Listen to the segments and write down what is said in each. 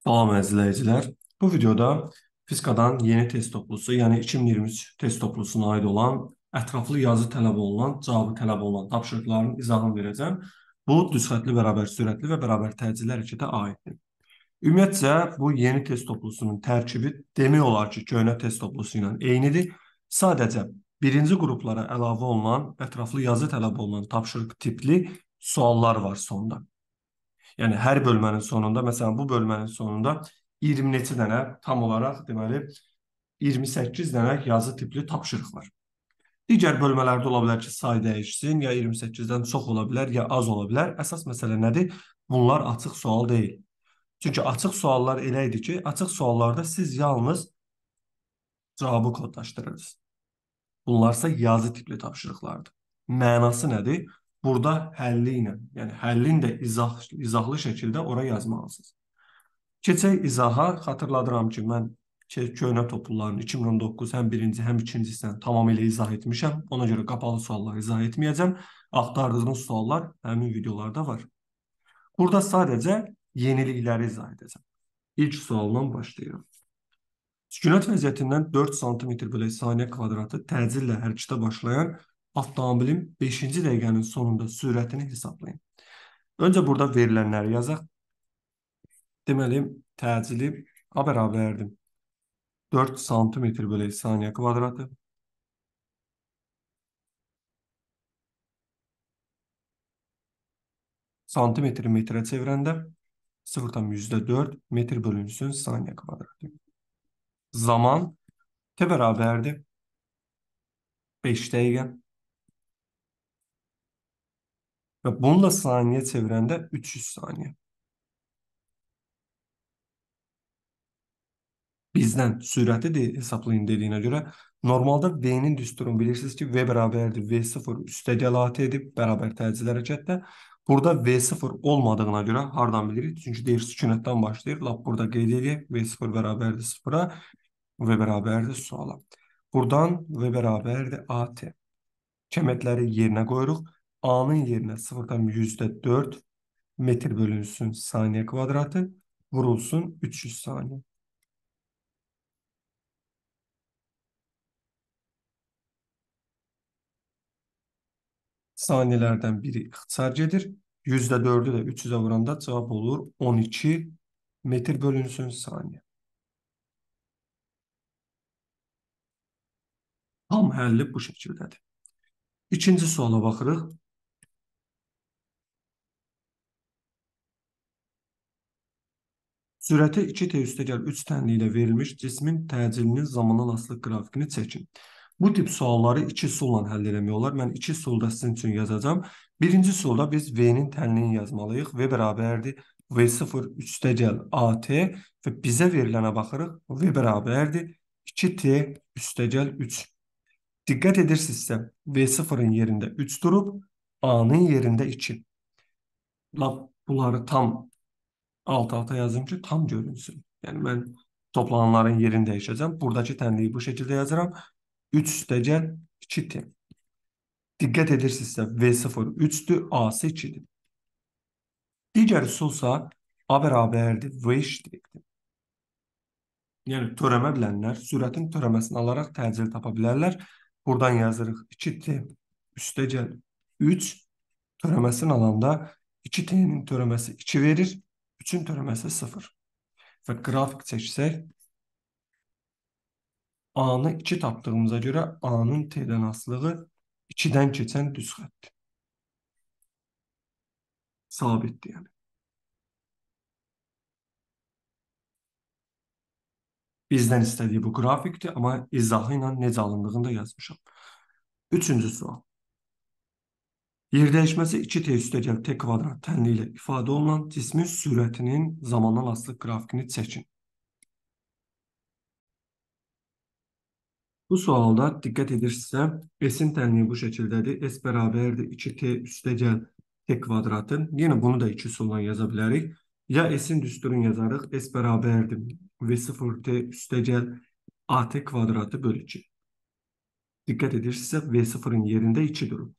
Salam əziz izləyicilər. Bu videoda fizikadan yeni test toplusu, yəni 2023 test toplusuna aid olan ətraflı yazı tələb olunan, cavabı tələb olunan tapşırıqların izahını verəcəm. Bu düzxətli bərabər sürətli və bərabər təcili hərəkətə aiddir. Ümumiyyətcə bu yeni test toplusunun tərkibi demək olar ki, köhnə test toplusu ilə eynidir. Sadəcə birinci qruplara əlavə olunan ətraflı yazı tələb olunan tapşırıq tipli suallar var sonda. Yəni hər bölmənin sonunda, məsələn bu bölmənin sonunda 20 neçə dənə tam olaraq deməli 28 dənə yazı tipli tapşırıq var. Digər bölmələrdə ola bilər ki, say dəyişsin, ya 28-dən çox ola bilər, ya az ola bilər. Əsas məsələ nədir? Bunlar açıq sual deyil. Çünki açıq suallar elə idi ki, açıq suallarda siz yalnız cavabı kodlaşdırırsınız. Bunlarsa yazı tipli tapşırıqlardır. Mənası nədir? burada həlli ilə, yəni həllin də izah, izahlı şəkildə ora yazmalısınız. Keçək izaha. Xatırladıram ki, mən köhnə topluların 2019 həm birinci, həm ikinci hissəni tamamilə izah etmişəm. Ona görə qapalı sualları izah etməyəcəm. Axtardığınız suallar həmin videolarda var. Burada sadəcə yenilikləri izah edəcəm. İlk sualdan başlayıram. Sükunət vəziyyətindən 4 sm/s kvadratı təcillə hərəkətə başlayan avtomobilin 5-ci dəqiqənin sonunda sürətini hesablayın. Öncə burada verilənləri yazaq. Deməli, təcili A bərabərdir. 4 sm bölü saniyə kvadratı. Santimetri metrə çevirəndə 0,4 metr bölünsün saniyə kvadratı. Zaman T bərabərdir 5 dəqiqə. Ve bununla saniye çevirende 300 saniye. Bizden sürəti de hesablayın dediyinə görə normalda V-nin düsturunu bilirsiniz ki, V bərabərdir V0 üstəgəl əlatə edib bərabər təcil hərəkətdə. Burada V0 olmadığına görə hardan bilirik? Çünki deyir sükunətdən başlayır. Lap burada qeyd edək V0 bərabərdir 0-a, V bərabərdir suala. Buradan V bərabərdir AT. Kəmətləri yerinə qoyuruq. A'nın yerine sıfırdan yüzde dört metr bölünsün saniye kvadratı vurulsun 300 saniye. Saniyelerden biri ixtisarcedir. %4'ü de 300'e vuranda cevap olur 12 metr bölünsün saniye. Tam həlli bu şəkildədir. İkinci suala baxırıq. Sürəti 2t üstəgəl 3 tənliklə verilmiş cismin təcilinin zaman asılı qrafikini çəkin. Bu tip sualları 2 sulla həll eləmək olar. Mən 2 solda sizin üçün yazacağam. Birinci solda biz V-nin tənliyini yazmalıyıq. V bərabərdir V0 üstəgəl AT və bizə verilənə baxırıq. V bərabərdir 2T üstəgəl 3. Diqqət edirsinizsə V0-ın yerində 3 durub, A-nın yerində 2. Lap bunları tam alt-alta yazın ki, tam görünsün. Yəni mən toplananların yerini dəyişəcəm. Buradakı tənliyi bu şəkildə yazıram. 3 üstəgəl 2-dir. Diqqət edirsinizsə V0 3-dür, A-sı 2-dir. Digər üsulsa A bərabərdir, V iştirekdir. Yəni törəmə bilənlər sürətin törəməsini alaraq təcil tapa bilərlər. Buradan yazırıq 2t üstəgəl 3 törəməsini alanda 2t-nin törəməsi 2 verir. Üçün törəməsi 0. Və qrafik çəksək A-nı 2 tapdığımıza görə A-nın T-dən asılığı 2-dən keçən düz xəttdir. Sabitdir yəni. Bizdən istədiyi bu qrafikdir, amma izahı ilə necə alındığını da yazmışam. Üçüncü sual. Yerdəyişməsi 2 t üstəgəl t kvadrat tənli ilə ifadə olunan cismin sürətinin zamandan asılı qrafikini çəkin. Bu sualda diqqət edirsinizsə, S-in tənliyi bu şəkildədir. S bərabərdir 2t üstəgəl t kvadratı. Yenə bunu da 2 soldan yaza bilərik. Ya S-in düsturunu yazarıq. S bərabərdir V0t üstəgəl at kvadratı bölü 2. Diqqət edirsinizsə, V0-in yerində 2 durub.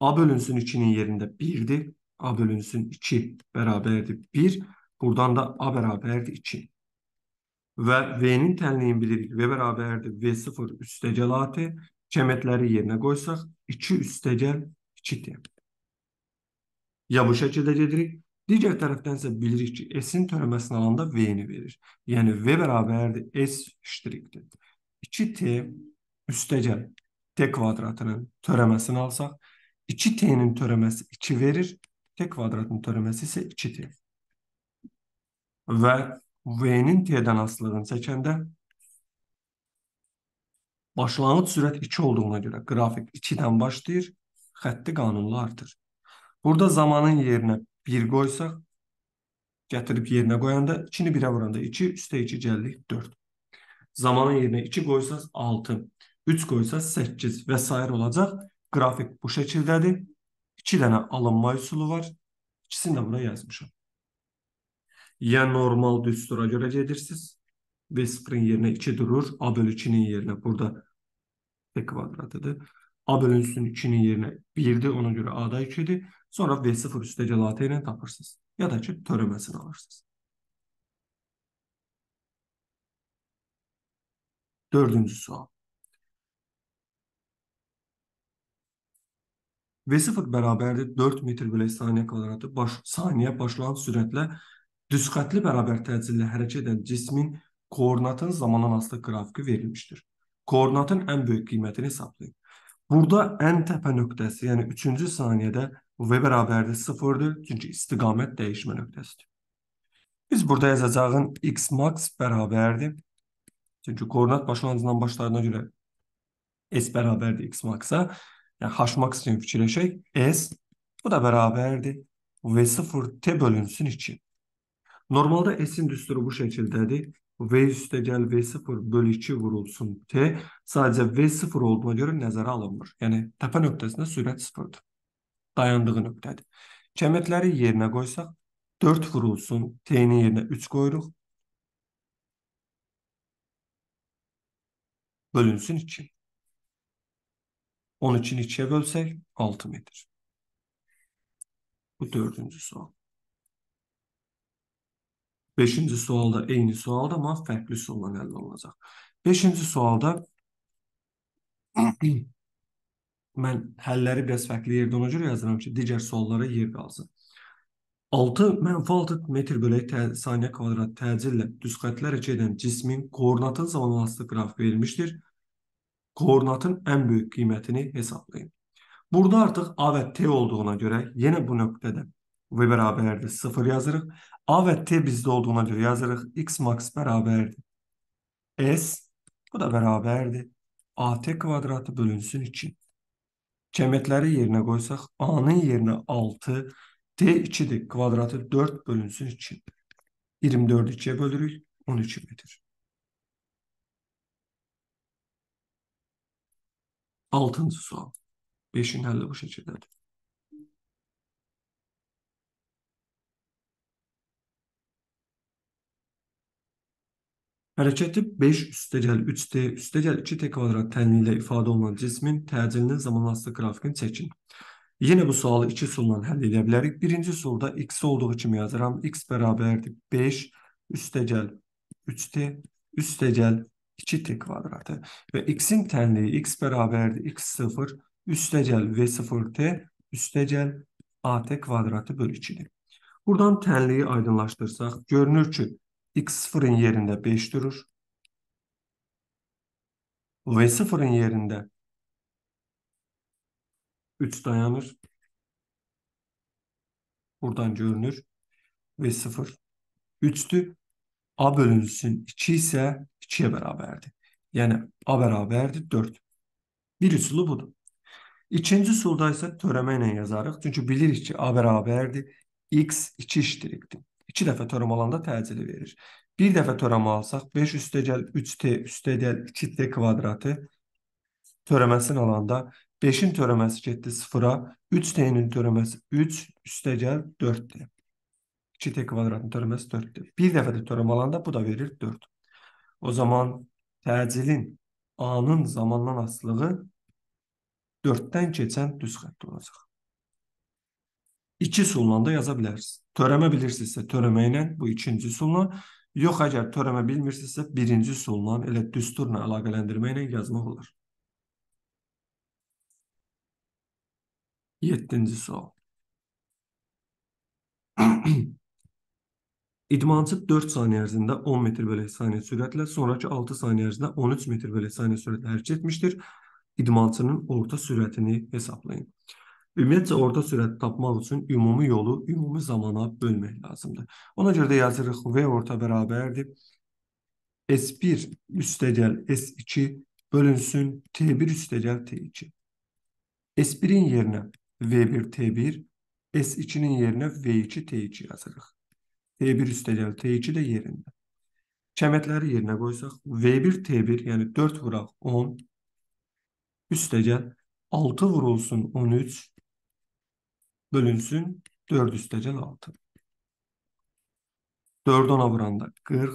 A bölünsün 2'nin yerinde 1'di. A bölünsün 2 beraberdi 1. Buradan da A beraberdi 2. Ve V'nin tenliğini bilirik. V beraberdi V0 üstecel AT. Kemetleri yerine koysak 2 üstecel 2'dir. Ya bu şəkildə gedirik. Digər tərəfdənsə bilirik ki, S-in törəməsini alanda v verir. Yəni V bərabərdir S ştrikdir. 2T üstəcəl T kvadratının törəməsini alsaq 2t'nin törəməsi 2 verir. T kvadratın törəməsi isə 2t. Və v-nin t-dən asılığını çəkəndə başlanğıc sürət 2 olduğuna görə qrafik 2-dən başlayır, xətti qanunlu artır. Burada zamanın yerinə 1 qoysaq, gətirib yerinə qoyanda 2-ni 1-ə vuranda 2, üstə 2 gəldik 4. Zamanın yerinə 2 qoysaq 6, 3 qoysaq 8 və s. olacaq. Grafik bu şekildedir. İki tane alınma üsulu var. İkisini de buraya yazmışam. Ya normal düz dura göre gedirsiniz. V0'ın yerine 2 durur. A bölü 2'nin yerine burada P kvadratıdır. A bölünsün 2'nin yerine 1'di. Ona göre A'da 2'di. Sonra v sıfır üstə gəlatə ilə tapırsınız. Ya da ki, törəməsini alırsınız. Dördüncü sual. V0 bərabərdir 4 metre bölə saniye kvadratı baş saniyə başlayan sürətlə düzxətli bərabər təcillə hərəkət edən cismin koordinatın zamandan asılı qrafiki verilmiştir. Koordinatın en büyük qiymətini hesablayın. Burada en təpə nöqtəsi, yəni 3 saniyede saniyədə v bərabərdir 0-dır, çünki istiqamət nöqtəsidir. Biz burada yazacağın x max bərabərdir. Çünki koordinat başlanğıcından başlarına göre s bərabərdir x maxa. Yani haşmak için küçülecek. S bu da beraberdi. V0 T bölünsün için. Normalde S'in düsturu bu şekildedir. V üstə gəl V0 bölü 2 vurulsun T sadəcə V0 olduğuna görə nəzərə alınmır. Yəni təpə nöqtəsində sürət 0-dır. Dayandığı nöqtədir. Kəmətləri yerinə qoysaq 4 vurulsun T-nin yerinə 3 qoyuruq. Bölünsün 2. 12-ni 2-yə bölsək 6 metr. Bu dördüncü sual. Beşinci sualda eyni sualda amma fərqli sualla həll olunacaq. Beşinci sualda mən həlləri biraz fərqli yerdə ona görə yazıram ki, digər suallara yer qalsın. 6 mənfi 6 metr bölək tə, saniyə kvadrat təcillə düz xətlər əks edən cismin koordinatın zamanlı grafiq verilmişdir koordinatın ən böyük qiymətini hesablayın. Burada artıq A və T olduğuna görə yenə bu nöqtədə V bərabərdir 0 yazırıq. A və T bizdə olduğuna görə yazırıq. X max bərabərdir. S bu da bərabərdir. AT kvadratı bölünsün 2. Cəmiyyətləri yerinə qoysaq, A-nın yerinə 6, D 2-dir. Kvadratı 4 bölünsün 2. 24-ü 2-yə bölürük, 12 metr. Altıncı sual. Beşin həlli bu şəkildədir. Hərəkəti 5 üstəgəl 3D üstəgəl 2T kvadrat tənliyi ilə ifadə olunan cismin təcilinin zamanlaşdığı qrafikini çəkin. Yenə bu sualı iki üsulla həll edə bilərik. Birinci üsulda x olduğu kimi yazıram. x bərabərdir 5 üstəgəl 3T üstəgəl 2t kvadratı ve x'in tenliği x beraberdi x0 üstecel v0t üstecel at kvadratı bölü 2'dir. Buradan tenliği aydınlaştırsak görünür ki x0'ın yerinde 5 durur. V0'ın yerinde 3 dayanır. Buradan görünür. V0 3'tü. A bölünsün 2 isə 2-yə bərabərdir. Yəni A bərabərdir 4. Bir üsulu budur. İkinci üsulda isə törəmə ilə yazarıq. Çünki bilirik ki, A bərabərdir x 2 iştirikdir. 2 dəfə törəm alanda təcili verir. Bir dəfə törəm alsaq 5 üstə gəl 3t üstə gəl 2t kvadratı törəməsini alanda 5-in törəməsi getdi 0-a, 3t-nin törəməsi 3 üstə gəl 4t. 2t kvadratın törməsi 4-dür. Bir dəfə də törəm alanda bu da verir 4. O zaman təcilin A-nın zamandan asılığı 4-dən keçən düz xətt olacaq. 2 sulunda yaza bilərsiniz. Törəmə bilirsinizsə törəmə ilə bu ikinci suluna, yox əgər törəmə bilmirsinizsə birinci suluna elə düsturla əlaqələndirmə ilə yazmaq olar. 7-ci sual. İdmançı 4 saniyə ərzində 10 metr bölək saniyə sürətlə, sonrakı 6 saniyə ərzində 13 metr bölək saniyə sürətlə hərəkət etmişdir. İdmançının orta sürətini hesablayın. Ümumiyyətcə orta sürət tapmaq üçün ümumi yolu ümumi zamana bölmək lazımdır. Ona görə də yazırıq V orta bərabərdir. S1 üstəgəl S2 bölünsün T1 üstəgəl T2. S1-in yerinə V1 T1, S2-nin yerinə V2 T2 yazırıq. T1 üstəgəl T2 də yerində. Kəmətləri yerinə qoysaq, V1 T1, yəni 4 vuraq 10, üstəgəl 6 vurulsun 13, bölünsün 4 üstəgəl 6. 4 10-a vuranda 40,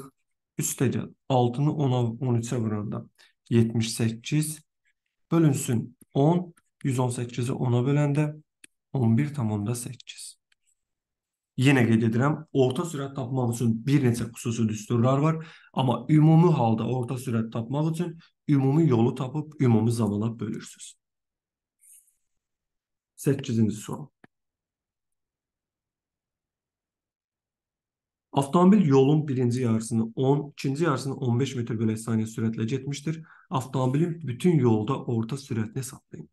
üstəgəl 6-nı 10-a 13-ə vuranda 78, bölünsün 10, 118-i 10-a böləndə 11,8. Yine qeyd orta sürat tapmaq üçün bir neçə xüsusi düsturlar var, ama ümumi halda orta sürat tapmaq üçün ümumi yolu tapıb ümumi zamana bölürsüz. 8-ci sual. Avtomobil yolun birinci yarısını 10, ikinci yarısını 15 metr bölü saniyə süratle getmişdir. Avtomobilin bütün yolda orta sürətini hesablayın.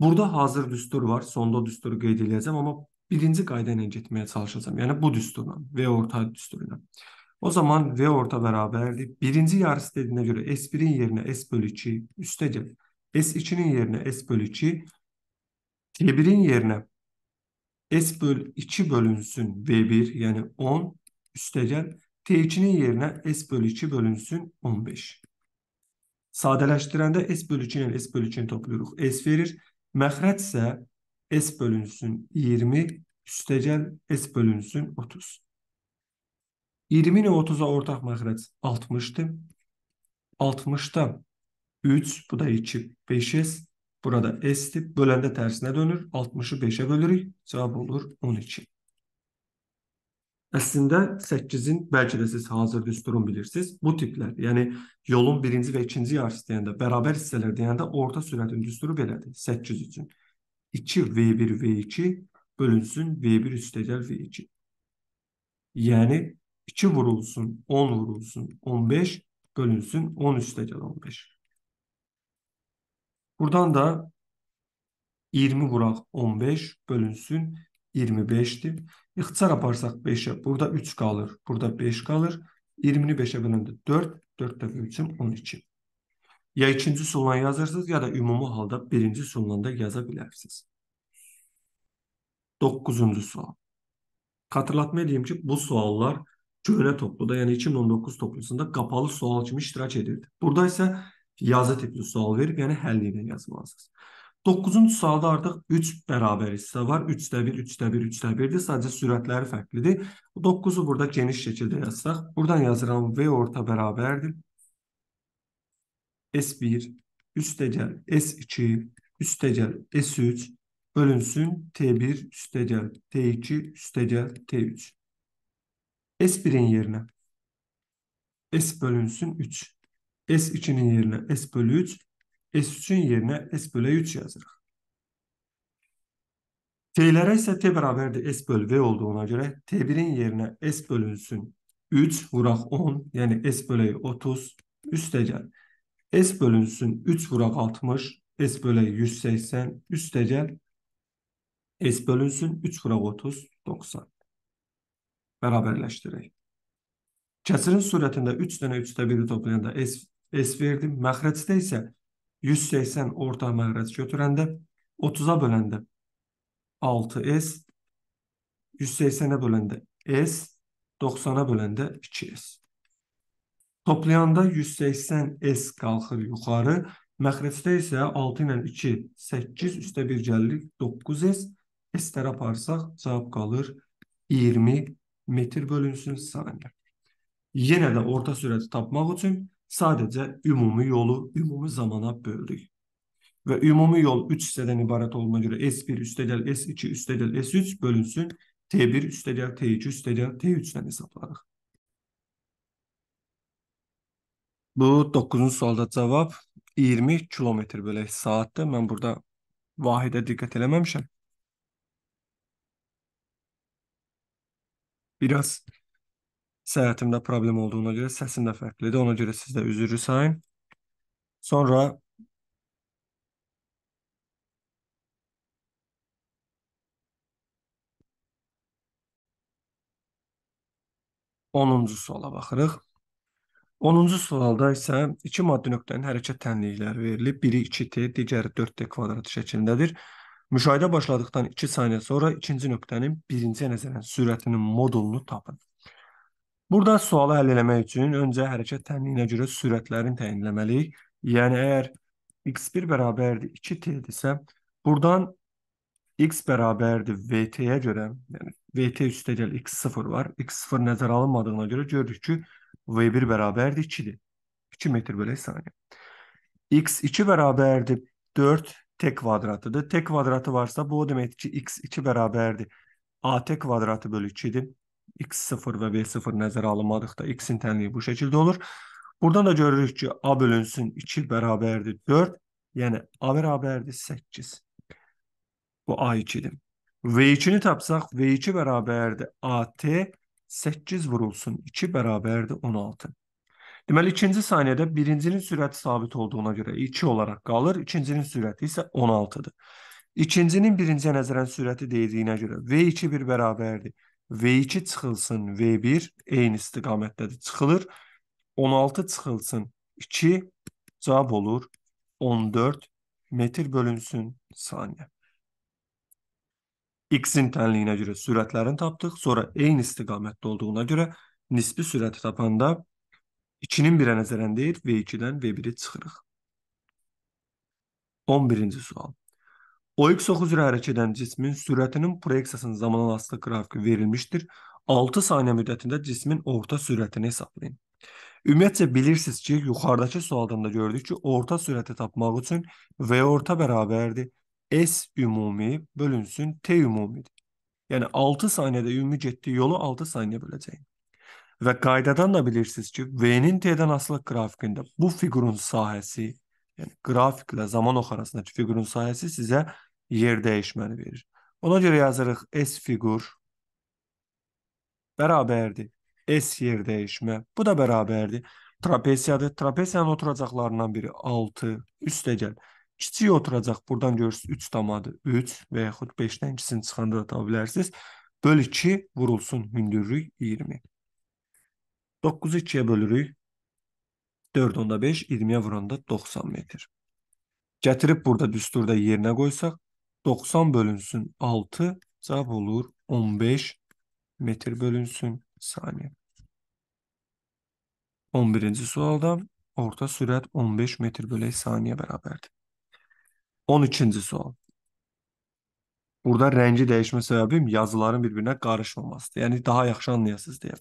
Burada hazır düstur var. Sonda düsturu qeyd edəcəm, amma birinci qayda ilə getməyə çalışacağam. Yəni bu düsturla, V orta düsturuna. O zaman V orta bərabərdir. Birinci yarısı dediyinə görə S1-in yerinə S bölü 2 üstə gəl. S2-nin yerinə S bölü 2, T1-in yerinə S bölü 2 bölünsün V1, yəni 10 üstə gəl. T2-nin yerinə S bölü 2 bölünsün 15. Sadələşdirəndə S bölü 2 ilə S bölü 2-ni toplayırıq. S verir. Məxrəc isə S bölünsün 20 üstecel S bölünsün 30. 20 ile 30'a ortak mahrec 60'tı. 60'da 3 bu da 2 5S burada S'ti bölende tersine dönür. 60'ı 5'e bölürük. Cevap olur 12. Əslində 8-in bəlkə də siz hazır düsturun bilirsiniz. Bu tiplər, yəni yolun birinci və ikinci yarısı deyəndə, bərabər hissələr deyəndə orta sürətin düsturu belədir 8 üçün. 2 V1 V2 bölünsün V1 üstegel V2. Yani 2 vurulsun, 10 vurulsun, 15 bölünsün 10 üstegel 15. Buradan da 20 vurak 15 bölünsün 25'tir. İxtisar aparsaq 5'e burada 3 kalır, burada 5 kalır. 20'ni 5'e bölündü 4, 4 dəfə 3'ün 12. Ya ikinci sulla yazırsınız ya da ümumi halda birinci sulla da yaza bilərsiniz. Doqquzuncu sual. Xatırlatma edeyim ki, bu suallar köhnə topluda, yəni 2019 toplusunda qapalı sual kimi iştirak edirdi. Burada isə yazı tipli sual verib, yəni həll ilə yazmalısınız. 9-cu sualda artıq 3 bərabər hissə var. 3də 1, 3də 1, 3də 1-dir. Sadəcə sürətləri fərqlidir. 9-u burada geniş şəkildə yazsaq, buradan yazıram V orta bərabərdir. S1 üstegel S2 üstegel S3 bölünsün T1 üstegel T2 üstegel T3. S1'in yerine S bölünsün 3. S2'nin yerine S bölü 3. S3'ün yerine S bölü 3 yazırıq. T'lərə ise T bərabərdir S bölü V olduğuna göre, t 1in yerine S bölünsün 3 vurak 10, yani S bölü 30 üstə S bölünsün 3 vurak 60, S bölü 180, üste S bölünsün 3 vurak 30, 90. Beraberleştireyim. Kəsirin suratında 3 dənə 3-də 1 toplayanda S, S verdim. Məxrəcdə isə 180 orta məxrəc götürəndə 30'a a böləndə 6S, 180-ə böləndə S, 90'a a böləndə 2S. Toplayanda 180 S qalxır yuxarı, məxrəcdə isə 6 ilə 2, 8 üstə 1 gəlirik 9 S. S-lərə aparsaq cavab qalır 20 metr bölünsün saniyə. Yenə də orta sürəti tapmaq üçün sadəcə ümumi yolu ümumi zamana böldük. Və ümumi yol 3 hissədən ibarət olduğuna görə S1 üstə gəl S2 üstə gəl S3 bölünsün T1 üstə gəl T2 üstə gəl T3-dən hesablarıq. Bu 9-cu sualda cavab 20 kilometr belə saatdır. Mən burada vahidə diqqət eləməmişəm. Biraz səhhətimdə problem olduğuna görə səsim də fərqlidir. Ona görə siz də üzrü sayın. Sonra Onuncu suala baxırıq. 10-cu sualda isə iki maddi nöqtənin hərəkət tənlikləri verilib. Biri 2t, digəri 4t kvadrat şəklindədir. Müşahidə başladıqdan 2 saniyə sonra ikinci nöqtənin birinci nəzərən sürətinin modulunu tapın. Burada sualı həll eləmək üçün öncə hərəkət tənliyinə görə sürətlərini təyinləməliyik. Yəni, əgər x1 bərabərdir 2t-dirsə, buradan x bərabərdir vt-yə görə, yəni vt üstə gəl x0 var, x0 nəzərə alınmadığına görə görürük ki, V1 bərabərdir 2-dir. 2 metr bölü saniyə. X2 bərabərdir 4T kvadratıdır. T kvadratı varsa bu o deməkdir ki, X2 bərabərdir AT kvadratı bölü 2-dir. X0 və V0 nəzərə alınmadıqda X-in tənliyi bu şəkildə olur. Buradan da görürük ki, A bölünsün 2 bərabərdir 4. Yəni A bərabərdir 8. Bu A2-dir. V2-ni tapsaq, V2 bərabərdir AT 8 vurulsun 2 bərabərdir 16. Deməli ikinci saniyədə birincinin sürəti sabit olduğuna görə 2 olaraq qalır, ikincinin sürəti isə 16-dır. İkincinin birinciyə nəzərən sürəti deyildiyinə görə V2 bir bərabərdir. V2 çıxılsın V1 eyni istiqamətdədir çıxılır. 16 çıxılsın 2 cavab olur 14 metr bölünsün saniyə. X-in tənliyinə görə sürətlərini tapdıq. Sonra eyni istiqamətdə olduğuna görə nisbi sürəti tapanda 2-nin 1-ə nəzərən deyir, V2-dən V1-i çıxırıq. 11-ci sual. OX oxu üzrə hərəkət edən cismin sürətinin proyeksiyasının zaman elastik qrafiki verilmişdir. 6 saniyə müddətində cismin orta sürətini hesablayın. Ümumiyyətcə bilirsiniz ki, yuxarıdakı sualdan da gördük ki, orta sürəti tapmaq üçün V orta bərabərdir S ümumi bölünsün T ümumidir. Yəni 6 saniyədə ümumi getdiyi yolu 6 saniyə böləcəyik. Və qaydadan da bilirsiniz ki, V-nin T-dən asılıq qrafikində bu fiqurun sahəsi, yəni qrafiklə zaman ox arasındakı fiqurun sahəsi sizə yer dəyişməni verir. Ona görə yazırıq S fiqur bərabərdir. S yer dəyişmə. Bu da bərabərdir. Trapesiyadır. Trapesiyanın oturacaqlarından biri 6 üstə gəl kiçik oturacaq. Burdan görürsüz 3,3 və yaxud 5-dən 2-sini çıxanda da tapa bilərsiniz. Böl 2 vurulsun hündürlük 20. 9-u 2-yə bölürük. 4,5 20-yə vuranda 90 metr. Gətirib burada düsturda yerinə qoysaq 90 bölünsün 6 cavab olur 15 metr bölünsün saniyə. 11-ci sualda orta sürət 15 metr bölək saniyə bərabərdir. 12-ci sual. Burada rəngi dəyişmə səbəbim yazıların bir-birinə qarışmamasıdır. Yəni daha yaxşı anlayasınız deyə.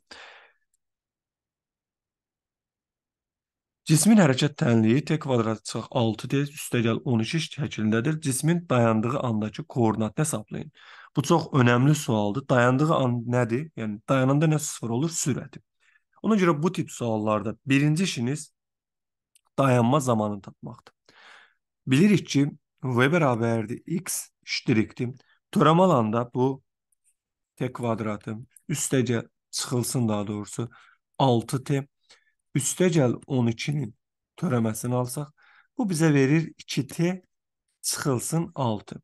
Cismin hərəkət tənliyi t kvadrat çıx 6d üstəgəl 12 şəklindədir. Cismin dayandığı andakı koordinatını hesablayın. Bu çox önəmli sualdır. Dayandığı an nədir? Yəni dayananda nə sıfır olur? Sürəti. Ona görə bu tip suallarda birinci işiniz dayanma zamanını tapmaqdır. Bilirik ki, V beraberdi x eşittir Toram alanda bu t kvadratı üstecə çıxılsın daha doğrusu 6t üstəcəl 12-nin törəməsini alsaq bu bizə verir 2t çıxılsın 6.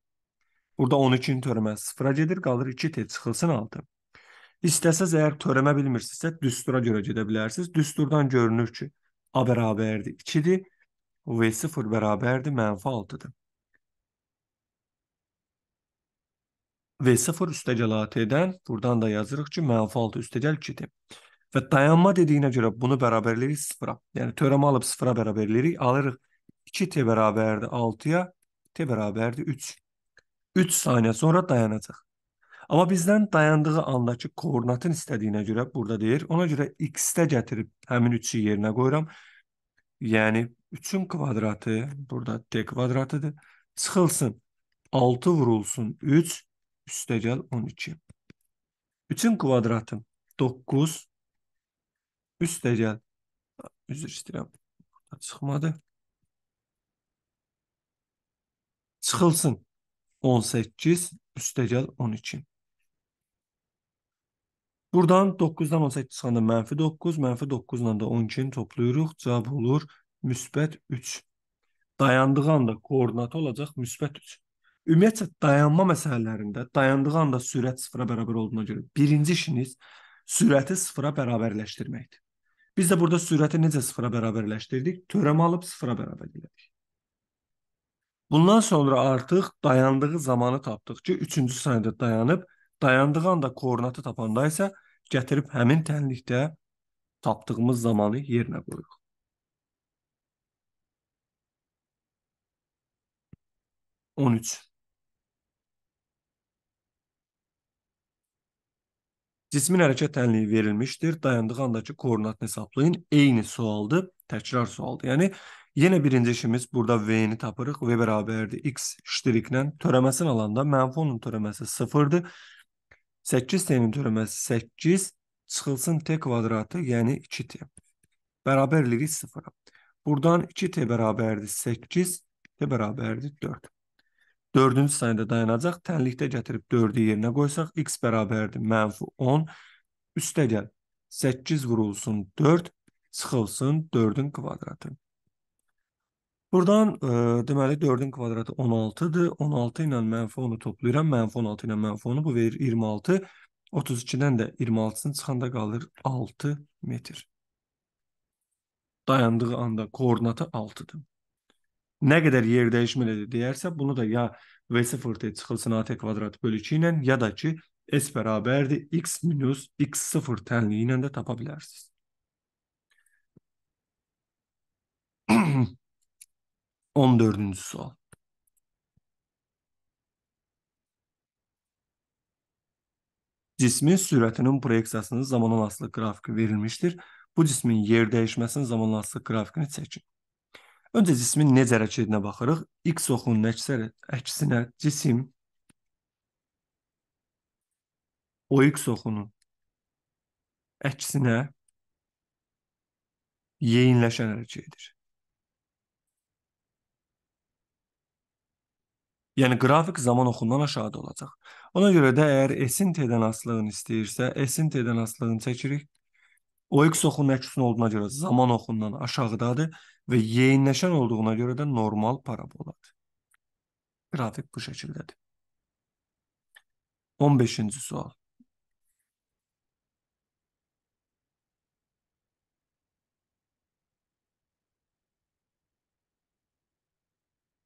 Burada 12-nin törəməsi sıfıra gedir, qalır 2t çıxılsın 6. İstəsəz əgər törəmə bilmirsinizsə düstura görə gedə bilərsiniz. Düsturdan görünür ki, a bərabərdir 2-dir, v0 bərabərdir mənfi 6-dır. V0 üstəgəl AT-dən buradan da yazırıq ki, mənfi 6 üstəgəl 2-dir. Və dayanma dediyinə görə bunu bərabərləyirik 0-a. Yəni törəmə alıb 0-a bərabərləyirik, alırıq 2t bərabərdir 6-ya, t bərabərdir 3. 3 saniyə sonra dayanacaq. Amma bizdən dayandığı andakı koordinatın istədiyinə görə burada deyir. Ona görə x-də gətirib həmin 3-ü yerinə qoyuram. Yəni 3-ün kvadratı burada t kvadratıdır. Çıxılsın 6 vurulsun 3 üstəgəl 12. 3-ün kvadratı 9 üstəgəl üzr istəyirəm. Burada çıxmadı. Çıxılsın 18 üstəgəl 12. Buradan 9-dan 18 çıxanda mənfi 9, mənfi 9-dan da 12-ni toplayırıq. Cavab olur müsbət 3. Dayandığı anda koordinatı olacaq müsbət 3. Ümumiyyətlə dayanma məsələlərində dayandığı anda sürət sıfıra bərabər olduğuna görə birinci işiniz sürəti sıfıra bərabərləşdirməkdir. Biz də burada sürəti necə sıfıra bərabərləşdirdik? Törəm alıb sıfıra bərabər elədik. Bundan sonra artıq dayandığı zamanı tapdıq ki, 3-cü saniyədə dayanıb, dayandığı anda koordinatı tapanda isə gətirib həmin tənlikdə tapdığımız zamanı yerinə qoyuruq. On üç. Cismin hərəkət tənliyi verilmişdir. Dayandığı andakı koordinat hesablayın. Eyni sualdır, təkrar sualdır. Yəni yenə birinci işimiz burada v-ni tapırıq. v bərabərdir x ştiriklə. Törəməsini alanda mənfunun törəməsi 0-dır. 8 t-nin törəməsi 8, çıxılsın t kvadratı, yəni 2t. Bərabər edirik 0-a. Buradan 2t bərabərdir 8, t bərabərdir 4. Dördüncü sənədə dayanacaq. Tənlikdə gətirib 4-ü yerinə qoysaq, x bərabərdir mənfi 10. Üstə gəl. 8 vurulsun 4, çıxılsın 4-ün kvadratı. Buradan e, deməli 4-ün kvadratı 16-dır. 16 ilə mənfi 10-u toplayıram. Mənfi 16 ilə mənfi 10-u bu verir 26. 32-dən də 26-sını çıxanda qalır 6 metr. Dayandığı anda koordinatı 6-dır ne kadar yer değişmeli deyerse bunu da ya V0 t çıxılsın AT kvadrat bölü 2 ilə ya da ki S bərabərdir X minus X0 tənliyi ilə də tapa bilərsiniz. On dördüncü sual. Cismin sürətinin proyeksiyasının zamanın asılı qrafiki verilmişdir. Bu cismin yer dəyişməsinin zamanlı asılı qrafikini çəkin. Öncə cismin necə hərəkətinə baxırıq. X oxunun əksər əksinə cisim OX oxunun əksinə yeyinləşən hərəkət edir. Yəni qrafik zaman oxundan aşağıda olacaq. Ona görə də əgər S-in T-dən asılığını istəyirsə, S-in T-dən asılığını çəkirik. OX oxunun əksin olduğuna görə zaman oxundan aşağıdadır və yeyinləşən olduğuna görə də normal paraboladır. Qrafik bu şəkildədir. 15-ci sual.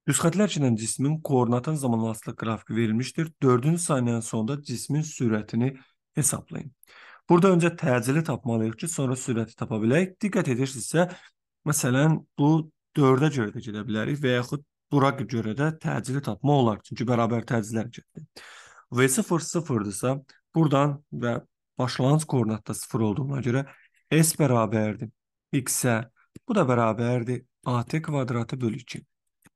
Düzxətlər içindən cismin koordinatın zamanlaslıq qrafiki verilmişdir. 4-cü saniyənin sonunda cismin sürətini hesablayın. Burada öncə təcili tapmalıyıq ki, sonra sürəti tapa bilək. Diqqət edirsinizsə, Məsələn, bu 4-ə görə də gedə bilərik və yaxud bura görə də təcili tapmaq olar. Çünki bərabər təcillər getdi. V0 0-dırsa, buradan və başlanğıc koordinatda 0 olduğuna görə S bərabərdir x-ə. Bu da bərabərdir at kvadratı bölü 2.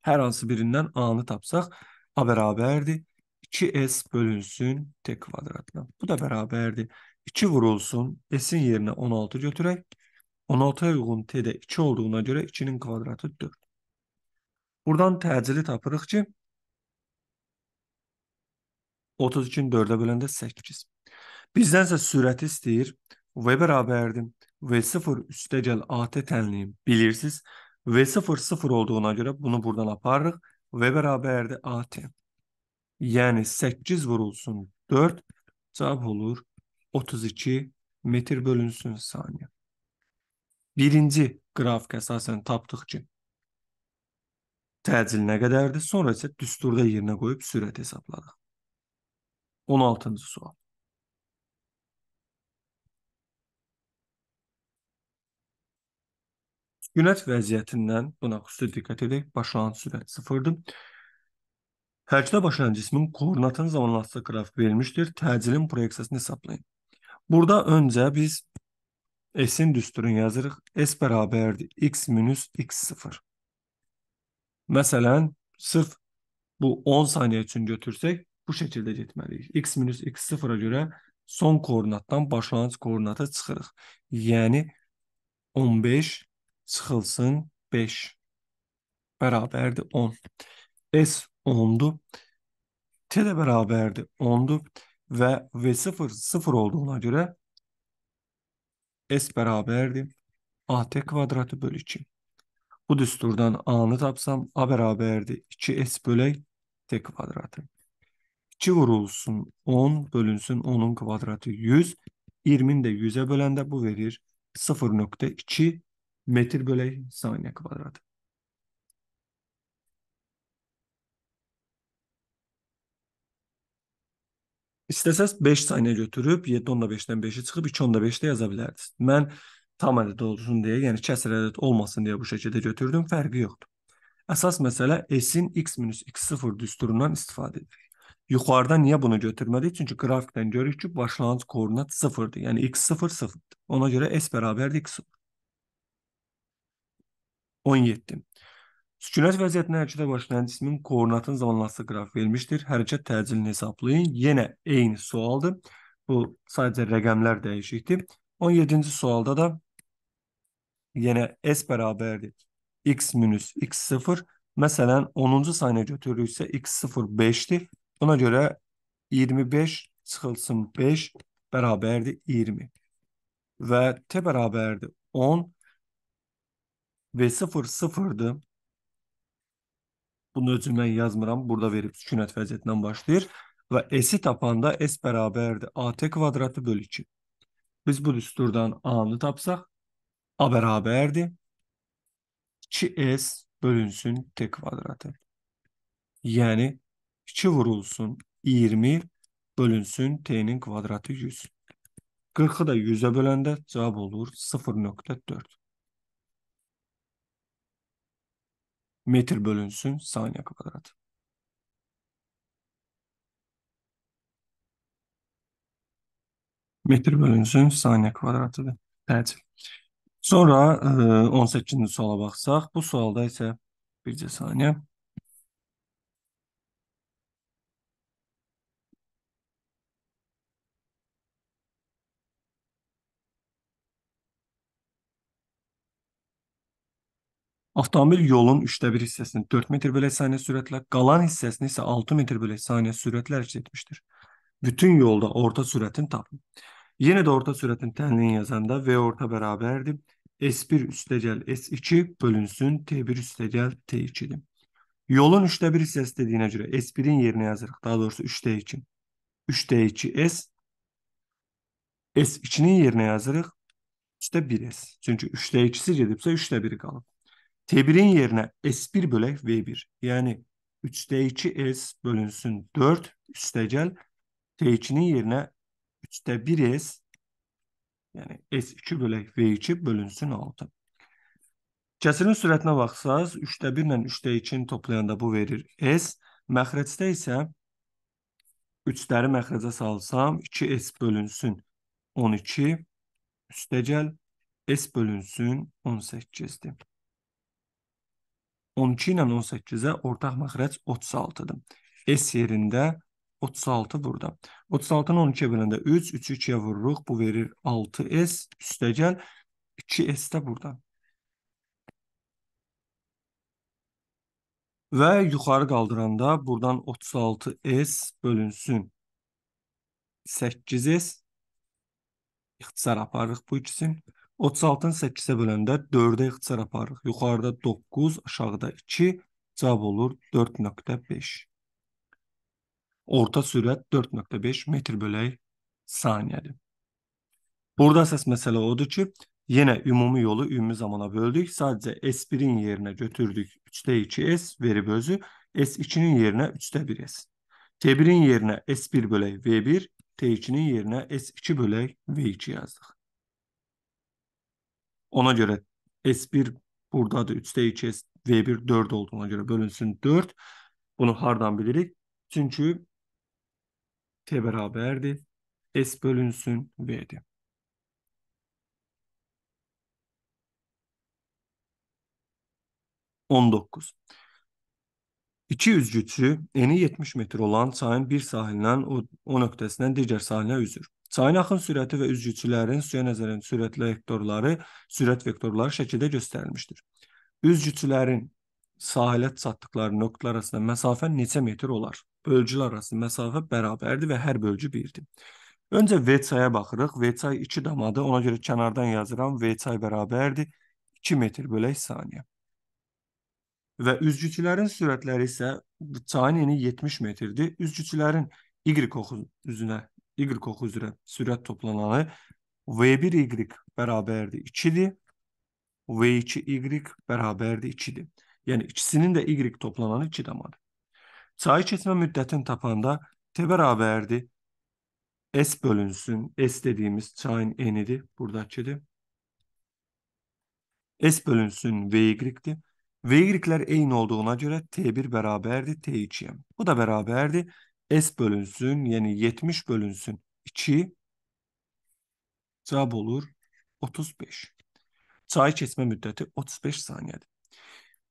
Hər hansı birindən a-nı tapsaq, a bərabərdir 2s bölünsün t kvadratına. Bu da bərabərdir 2 vurulsun, s-in yerinə 16 götürək. 16-ya uyğun t-də 2 olduğuna görə 2-nin kvadratı 4. Buradan təcili tapırıq ki, 32-ni 4-ə böləndə 8. Bizdənsə sürəti istəyir. V bərabərdir. V0 üstə gəl AT tənliyim. Bilirsiniz, V0 0 olduğuna görə bunu buradan aparırıq. V bərabərdir AT. Yəni 8 vurulsun 4 cavab olur 32 metr bölünsün saniyə. Birinci qrafik əsasən tapdıq ki, təcil nə qədərdir, sonra isə düsturda yerinə qoyub sürət hesabladıq. 16-cı sual. Sükünət vəziyyətindən buna xüsusi diqqət edək. Başlanan sürət 0-dır. Hərəkətə başlayan cismin koordinatının zamanlaşdığı qrafik verilmişdir. Təcilin proyeksiyasını hesablayın. Burada öncə biz Esin düsturun yazırıq. S bərabərdir. X minus X0. Məsələn, sırf bu 10 saniye üçün götürsək, bu şəkildə getməliyik. X minus X0-a görə son koordinatdan başlanğıc koordinata çıxırıq. Yəni 15 çıxılsın 5 bərabərdir 10. S 10 T də bərabərdir 10-dur və V0 0 olduğuna görə S beraberdi. AT kvadratı bölü 2. Bu düsturdan A'nı tapsam A beraberdi. 2S bölü T kvadratı. 2 vurulsun 10 bölünsün 10'un kvadratı 100. 20'nin de 100'e bölende bu verir 0.2 metre bölü saniye kvadratı. İstəsəz 5 saniyə götürüb 7.5-dən 5-ə çıxıb 2.5-də yaza bilərdiniz. Mən tam ədəd olsun deyə, yəni kəsr ədəd olmasın deyə bu şəkildə götürdüm, fərqi yoxdur. Əsas məsələ S-in x-x0 düsturundan istifadə edirik. Yuxarıda niyə bunu götürmədik? Çünki qrafikdən görürük ki, başlanğıc koordinat 0-dır. Yəni x0 0-dır. Ona görə S bərabərdir x0. 17. Sükunet vəziyyətinə hərəkətə başlayan cismin koordinatın zamanlaşması qraf verilmişdir. Hərəkət təcilini hesablayın. Yenə eyni sualdır. Bu sadəcə rəqəmlər dəyişikdir. 17-ci sualda da yenə S bərabərdir. X minus X0. Məsələn, 10-cu saniyə götürürüksə X0 5-dir. Buna görə 25 çıxılsın 5 bərabərdir 20. Və T bərabərdir 10 V0 0-dır. Bunu özümden yazmıram. Burada verip sükunət vəziyyətindən başlayır ve s tapanda S bərabərdir AT kvadratı bölü 2. Biz bu düsturdan A-nı tapsaq A beraberdi, 2S bölünsün T kvadratı. Yani 2 vurulsun 20 bölünsün T'nin kvadratı 100. 40'ı da 100'e bölende cevap olur 0.4. Metr bölünsün saniyə kvadrat. Metr bölünsün saniyə kvadratıdır. Təcil. Sonra 18-ci suala baxsaq. Bu sualda isə bircə saniyə. Avtomobil yolun üçte bir hissesini 4 metre bölü saniye süratle, kalan hissesini ise 6 metre bölü saniye süratle hareket etmiştir. Bütün yolda orta süratin tabi. Yine de orta süratin tenliğini yazanda V orta beraberdi. S1 üstegel S2 bölünsün T1 üstegel T2'dir. Yolun üçte bir hissesi dediğine göre S1'in yerine yazarak Daha doğrusu 3T2. 3T2 S. S2'nin yerine yazırıq. 3'te 1S. Çünki 3'te 2'si gedibsə 3'te 1 qalıb. T1'in yerine S1 bölək V1. Yani 3'te 2 S bölünsün 4 üstegel T2'nin yerine 3'te 1 S yani S2 bölək V2 bölünsün 6. Kəsirin sürətinə baxsaz 3'te 1 ile 3'te 2'ni toplayanda bu verir S. Məxrəcdə isə 3'ləri məxrəcə salsam 2 S bölünsün 12 üstegel S bölünsün 18'dir. 12 ilə 18-ə ortaq məxrəc 36-dır. S yerində 36 burada. 36-nı 12-yə böləndə 3, 3-ü 2-yə vururuq. Bu verir 6S üstəgəl 2S də burada. Və yuxarı qaldıranda buradan 36S bölünsün 8S. İxtisar aparırıq bu ikisini. 36-nı 8-ə böləndə 4-ə ixtisar aparırıq. Yuxarıda 9, aşağıda 2, cavab olur 4.5. Orta sürət 4.5 metr bölək saniyədir. Burada əsas məsələ odur ki, yenə ümumi yolu ümumi zamana böldük. Sadəcə S1-in yerinə götürdük 3-də 2S verib özü, S2-nin yerinə 3-də 1S. T1-in yerinə S1 bölək V1, T2-nin yerinə S2 bölək V2 yazdıq. Ona göre S1 burada da 3'te 3 S, V1 4 olduğuna göre bölünsün 4. Bunu hardan bilirik. Çünkü T beraberdi. S bölünsün V'di. On dokuz. İki üzgüçü eni 70 metre olan çayın bir sahilden o, o noktasından diğer sahilə üzür. Çayın axın sürəti və üzgüçülərin suya nəzərən sürətli vektorları, sürət vektorları şəkildə göstərilmişdir. Üzgüçülərin sahilə çatdıqları nöqtələr arasında məsafə neçə metr olar? Bölgülər arasında məsafə bərabərdir və hər bölgü birdir. Öncə V çaya baxırıq. V çay 2 damadır. Ona görə kənardan yazıram. V çay bərabərdir 2 metr bölək saniyə. Və üzgüçülərin sürətləri isə çayın eni 70 metrdir. Üzgüçülərin Y oxu üzünə Y oku üzere sürat toplananı V1 Y beraberdi 2 idi. V2 Y beraberdi 2 idi. Yəni ikisinin de Y toplananı 2 damadı. Sayı keçmə müddətini tapanda T beraberdi S bölünsün. S dediğimiz çayın burada çedi, S bölünsün VY'dir. VY'ler eyni olduğuna göre T1 beraberdi T2'ye. Bu da beraberdi S bölünsün yani 70 bölünsün 2 cevap olur 35. Sayı keçmə müddəti 35 saniyədir.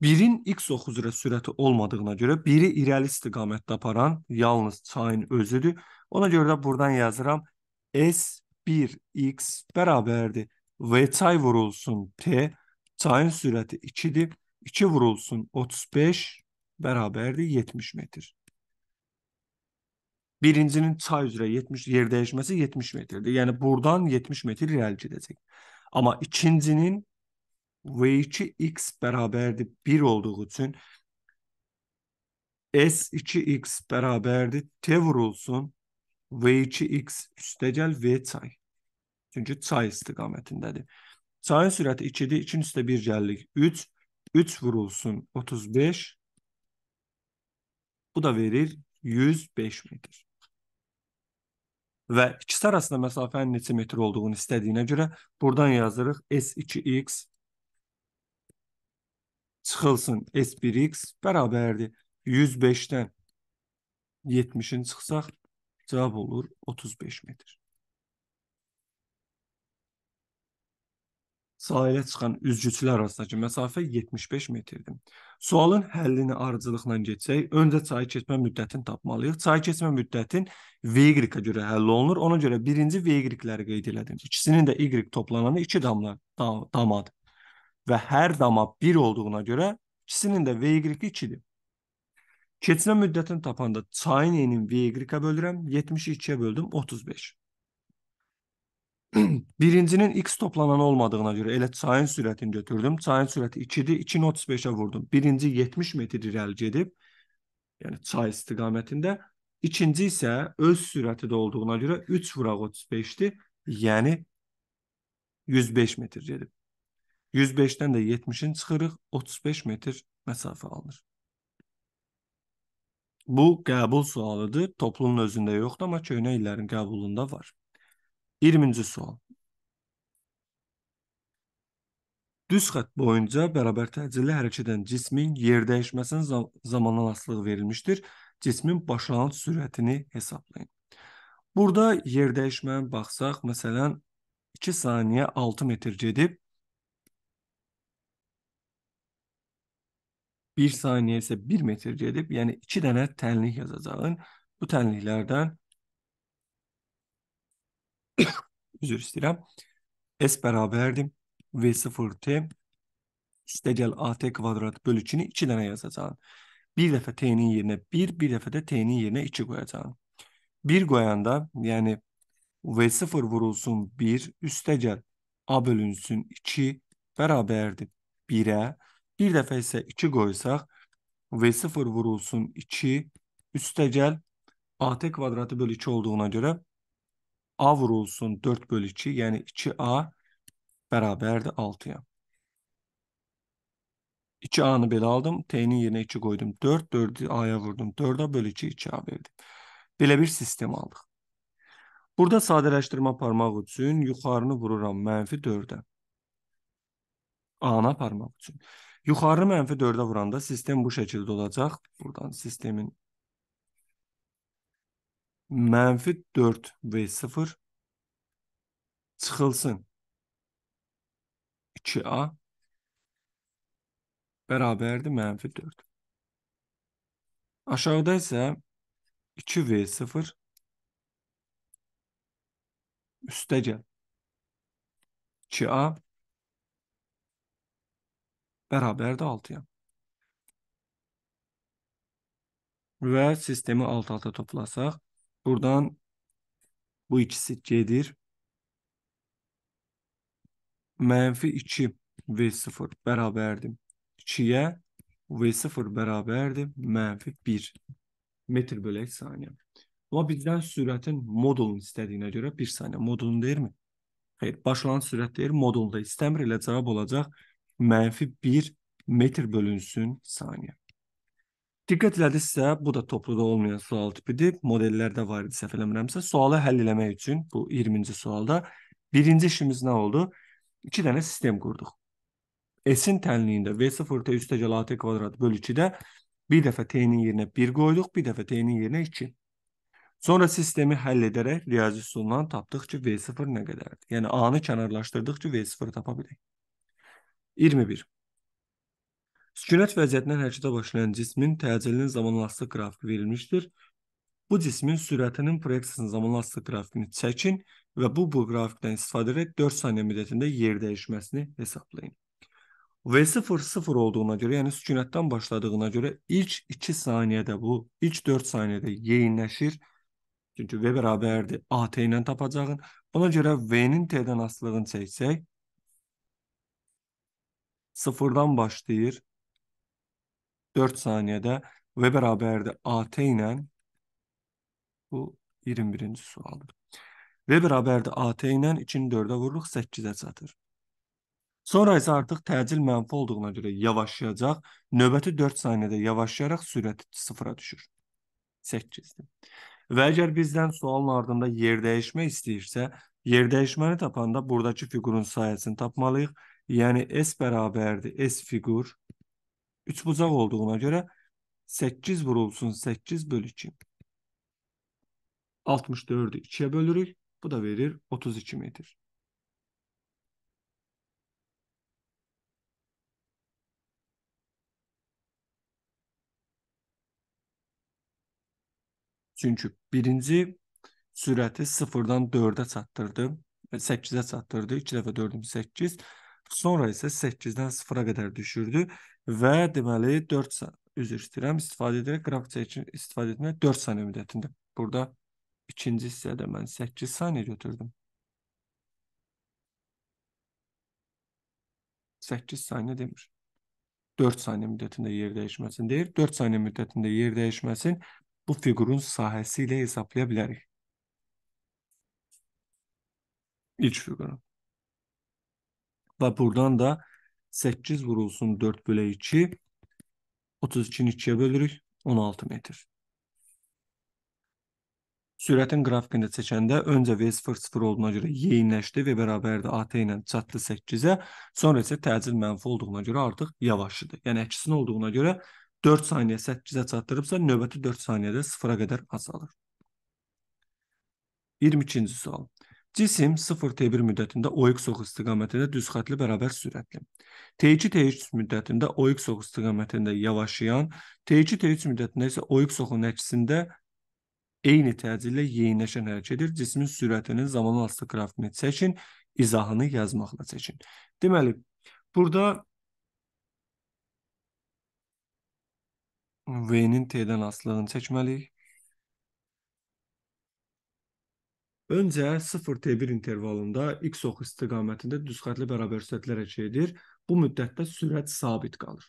1-in x oxu üzrə sürəti olmadığına görə 1-i irəli istiqamətdə aparan yalnız çayın özüdür. Ona görə də buradan yazıram S1x bərabərdir. V çay vurulsun T, çayın sürəti 2-dir. 2 vurulsun 35 bərabərdir 70 metr. Birincinin sağ üzere 70 yer değişmesi 70 metredi. Yani buradan 70 metre ileri gidecek. Ama ikincinin V2 x bərabərdir 1 olduğu için S2x bərabərdir T vurulsun V2x üstəgəl V çay. Çünkü çay istiqamətindədir. Çay sürəti 2-dir. üstte nin üstə 1 gəldik. 3. 3 vurulsun 35. Bu da verir 105 metre. və ikisi arasında məsafənin neçə metr olduğunu istədiyinə görə buradan yazırıq S2x çıxılsın S1x bərabərdir 105-dən 70-in çıxsaq cavab olur 35 metr. sahilə çıxan üzgüçlər arasındakı məsafə 75 metrdir. Sualın həllini ardıcılıqla keçsək, öncə çayı keçmə müddətini tapmalıyıq. Çayı keçmə müddətin V-qrikə görə həll olunur. Ona görə birinci V-qrikləri qeyd elədim. İkisinin də Y toplananı 2 damla dam damadır. Və hər dama 1 olduğuna görə ikisinin də V-qriki 2-dir. Keçmə müddətini tapanda çayın eninin V-qrikə bölürəm, 72-yə böldüm 35. Birincinin x toplanan olmadığına görə elə çayın sürətini götürdüm. Çayın sürəti 2-dir. 2.5-ə vurdum. Birinci 70 metr irəli gedib, yəni çay istiqamətində. İkinci isə öz sürəti də olduğuna görə 3 vuraq 35-dir. Yəni 105 metr gedib. 105-dən də 70-in çıxırıq, 35 metr məsafə alınır. Bu qəbul sualıdır. Toplumun özündə yoxdur, amma köhnə illərin qəbulunda var. 20-ci sual. Düz xətt boyunca bərabər təcilli hərəkət edən cismin yer dəyişməsinin zam zamanlasılığı verilmişdir. Cismin başlanğıc sürətini hesablayın. Burada yer dəyişməyə baxsaq, məsələn, 2 saniyə 6 metr gedib 1 saniyə isə 1 metr gedib, yəni 2 dənə tənlik yazacağın. Bu tənliklərdən özür istedim. S beraberdim. v sıfır t işte gel AT kvadrat bölü 3'ünü 2 dənə yazacağım. Bir defa T'nin yerine 1, bir dəfə də T'nin yerine 2 koyacağım. 1 koyanda yani v sıfır vurulsun 1, üstə A bölünsün 2 bərabərdir 1-ə. Bir dəfə ise 2 qoysaq v sıfır vurulsun 2, üstə gəl AT kvadratı bölü 2 olduğuna göre. A vurulsun 4 bölü 2 yəni 2A bərabərdir 6-ya. 2A-nı belə aldım. T-nin yerinə 2 qoydum. 4, 4-ü A-ya vurdum. 4A bölü 2, 2A verdim. Belə bir sistem aldıq. Burada sadələşdirmə aparmaq üçün yuxarını vururam mənfi 4-ə. A-na aparmaq üçün. Yuxarı mənfi 4-ə vuranda sistem bu şəkildə olacaq. Buradan sistemin Menfi 4 ve 0 çıkılsın. 2A beraberdi menfi 4. Aşağıda ise 2V0 üste gel. 2A beraber de Ve sistemi alt alta toplasaq Buradan bu ikisi gedir. Mənfi 2 V0 bərabərdir. 2-yə V0 bərabərdir. Mənfi 1 metr bölək saniyə. Amma bizdən sürətin modulunu istədiyinə görə 1 saniyə modulunu deyirmi? Xeyr, başlanan sürət deyir, modulunu da istəmir. Elə cavab olacaq mənfi 1 metr bölünsün saniyə. Diqqət elədisə, bu da topluda olmayan sual tipidir. Modellərdə var idi səhv eləmirəmsə. Sualı həll eləmək üçün bu 20-ci sualda birinci işimiz nə oldu? 2 dənə sistem qurduq. S-in tənliyində V0 T3 təcəl AT kvadrat bölü 2-də bir dəfə T-nin yerinə 1 qoyduq, bir dəfə T-nin yerinə 2. Sonra sistemi həll edərək riyazi üsulundan tapdıq ki, V0 nə qədərdir. Yəni A-nı kənarlaşdırdıq ki, V0 tapa bilək. 21. Sükunət vəziyyətindən hərəkətə başlayan cismin təcellinin zamanlaşdırı qrafiki verilmişdir. Bu cismin sürətinin proyeksiyasının zamanlaşdırı qrafikini çəkin və bu bu qrafikdən istifadə edərək 4 saniyə müddətində yer dəyişməsini hesablayın. V0 0 olduğuna görə, yəni sükunətdən başladığına görə ilk 2 saniyədə bu, ilk 4 saniyədə yeyinləşir. Çünki V bərabərdir AT ilə tapacağın. Ona görə V-nin T-dən asılığını çəksək 0-dan başlayır 4 saniyədə V bərabərdir AT ilə bu 21-ci sualdır. V bərabərdir AT ilə 2-ni 4-ə vururuq, 8-ə çatır. Sonra isə artıq təcil mənfi olduğuna görə yavaşlayacaq. Növbəti 4 saniyədə yavaşlayaraq sürəti 0-a düşür. 8-dir. Və əgər bizdən sualın ardında yer dəyişmə istəyirsə, yer dəyişməni tapanda buradakı fiqurun sayəsini tapmalıyıq. Yəni S bərabərdir S fiqur 3 bucaq olduğuna görə 8 vurulsun 8 bölü 2. 64-ü 2-yə bölürük. Bu da verir 32 metr. Çünki birinci sürəti 0-dan 4-ə çatdırdı. 8-ə çatdırdı. 2 dəfə 4-ün 8. Sonra isə 8-dən 0-a qədər düşürdü və deməli 4 üzr istəyirəm, istifadə edərək qrafika üçün istifadə etmə 4 saniyə müddətində. Burada ikinci hissədə mən 8 saniyə götürdüm. 8 saniyə demir. 4 saniyə müddətində yer dəyişməsin deyir. 4 saniyə müddətində yer dəyişməsin bu fiqurun sahəsi ilə hesablaya bilərik. İlk fiqurun. Və buradan da 8 vurulsun 4 bölə 2, 32-ni 2-yə bölürük, 16 metr. Sürətin qrafikində çəkəndə öncə V00 olduğuna görə yeyinləşdi və bərabərdə AT ilə çatdı 8-ə, sonra isə təcil mənfi olduğuna görə artıq yavaşıdı. Yəni əksin olduğuna görə 4 saniyə 8-ə çatdırıbsa, növbəti 4 saniyədə 0-a qədər azalır. 22-ci sual. Cisim 0 T1 müddətində OX oxu istiqamətində düz xətli bərabər sürətli. T2 T3 müddətində OX oxu istiqamətində yavaşlayan, T2 T3 müddətində isə OX oxu nəçisində eyni təcillə yeyinləşən hərəkət edir. Cismin sürətinin zaman altı qrafikini çəkin, izahını yazmaqla çəkin. Deməli, burada V-nin T-dən asılığını çəkməliyik. Öncə 0 T1 intervalında x oxu istiqamətində düz xətli bərabər sürətlərə çevirir. Bu müddətdə sürət sabit qalır.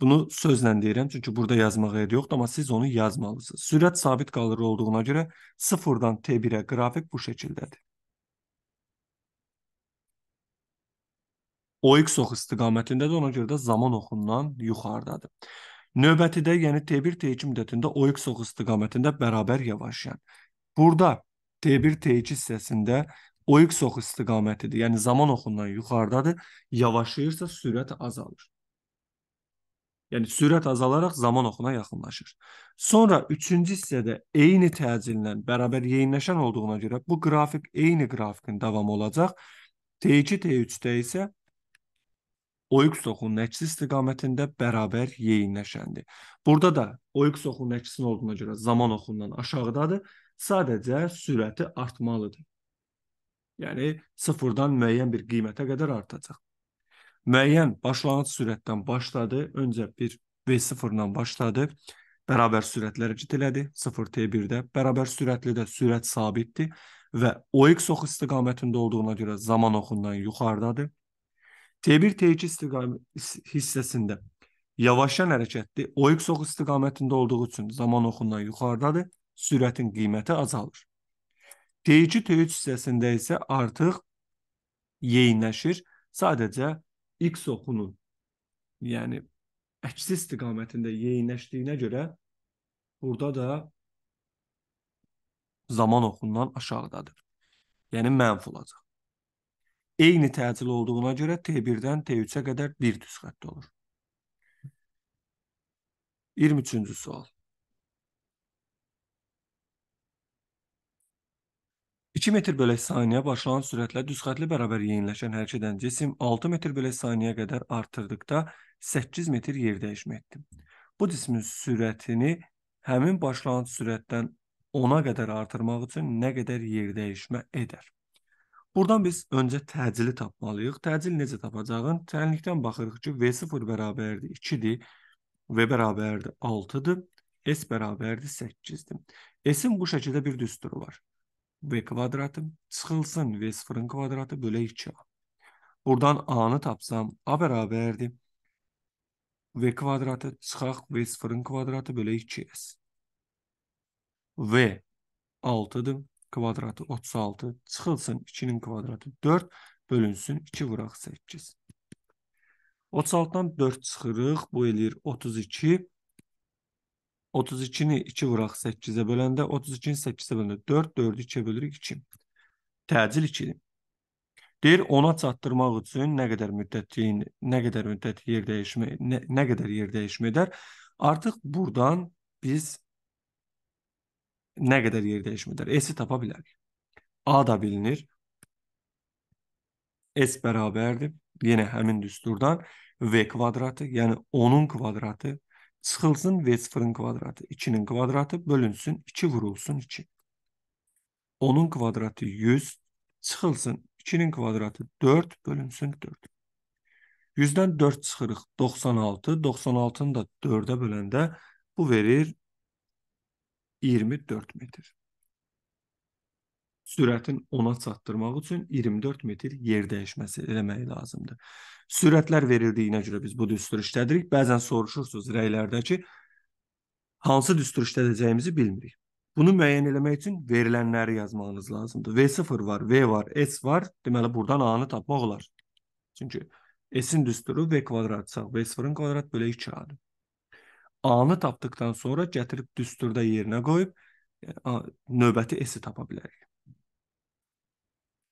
Bunu sözlə deyirəm, çünki burada yazmaq yer yoxdur, amma siz onu yazmalısınız. Sürət sabit qalır olduğuna görə 0-dan T1-ə qrafik bu şəkildədir. OX oxu istiqamətindədir, ona görə də zaman oxundan yuxarıdadır. Növbətidə, yəni T1, T2 müddətində OX oxu istiqamətində bərabər yavaşlayan. Yəni. Burada T1, T2 hissəsində OX oxu istiqamətidir. Yəni zaman oxundan yuxarıdadır. Yavaşlayırsa sürət azalır. Yəni sürət azalaraq zaman oxuna yaxınlaşır. Sonra 3-cü hissədə eyni təcillə bərabər yeyinləşən olduğuna görə bu qrafik eyni qrafikin davamı olacaq. T2, T3-də isə OX oxunun əksi istiqamətində bərabər yeyinləşəndir. Burada da OX oxunun əksinin olduğuna görə zaman oxundan aşağıdadır sadəcə sürəti artmalıdır. Yəni sıfırdan müəyyən bir qiymətə qədər artacaq. Müəyyən başlanğıc sürətdən başladı, öncə bir V0-dan başladı, bərabər sürətlərə cid elədi 0T1-də. Bərabər sürətli də sürət sabitdir və OX oxu istiqamətində olduğuna görə zaman oxundan yuxarıdadır. T1 T2 istiqamət hissəsində yavaşan hərəkətli OX oxu istiqamətində olduğu üçün zaman oxundan yuxarıdadır sürətin qiyməti azalır. Deyici töyüc hissəsində isə artıq yeyinləşir. Sadəcə x oxunun yəni əksi istiqamətində yeyinləşdiyinə görə burada da zaman oxundan aşağıdadır. Yəni mənfi olacaq. Eyni təcil olduğuna görə T1-dən T3-ə qədər bir düz xətt olur. 23-cü sual. 2 metr bölək saniyəyə başlanan sürətlə düzxətli bərabər yeyinləşən hərəkət edən cisim 6 metr bölək saniyəyə qədər artırdıqda 8 metr yer dəyişmə etdi. Bu cismin sürətini həmin başlanan sürətdən 10-a qədər artırmaq üçün nə qədər yer dəyişmə edər? Buradan biz öncə təcili tapmalıyıq. Təcil necə tapacağın? Tənlikdən baxırıq ki, V0 bərabərdir 2-dir, V bərabərdir 6-dır, S bərabərdir 8-dir. S-in bu şəkildə bir düsturu var. V kvadratı çıxılsın V sıfırın kvadratı bölə 2A. Buradan A-nı tapsam A bərabərdir. V kvadratı çıxaq V sıfırın kvadratı bölə 2S. V 6-dır. Kvadratı 36 çıxılsın 2-nin kvadratı 4 bölünsün 2 vuraq 8. 36-dan 4 çıxırıq. Bu eləyir 32. 32-ni 2 vuraq 8-ə böləndə 32-ni 8-ə böləndə 4, 4-ü 2-yə bölürük 2. Təcil 2-dir. Deyir 10-a çatdırmaq üçün nə qədər müddət nə qədər müddət yer dəyişmə nə, nə qədər yer dəyişmə edər? Artıq burdan biz nə qədər yer dəyişmə edər? S-i tapa bilərik. A da bilinir. S bərabərdir yenə həmin düsturdan v kvadratı, yəni 10-un kvadratı Sıxılsın V sıfırın kvadratı 2-nin kvadratı bölünsün 2 vurulsun 2. 10-un kvadratı 100 çıxılsın 2-nin kvadratı 4 bölünsün 4. 100-dən 4 çıxırıq 96. 96-nı da 4-ə böləndə bu verir 24 metr sürətin ona çatdırmaq üçün 24 metr yer dəyişməsi eləmək lazımdır. Sürətlər verildiyinə görə biz bu düsturu işlədirik. Bəzən soruşursunuz rəylərdəki hansı düsturu işlədəcəyimizi bilmirik. Bunu müəyyən eləmək üçün verilənləri yazmağınız lazımdır. V0 var, V var, S var. Deməli burdan A-nı tapmaq olar. Çünki S-in düsturu V kvadratsa, V0-ın kvadrat bölə 2A-dır. A-nı tapdıqdan sonra gətirib düsturda yerinə qoyub yəni növbəti S-i tapa bilərik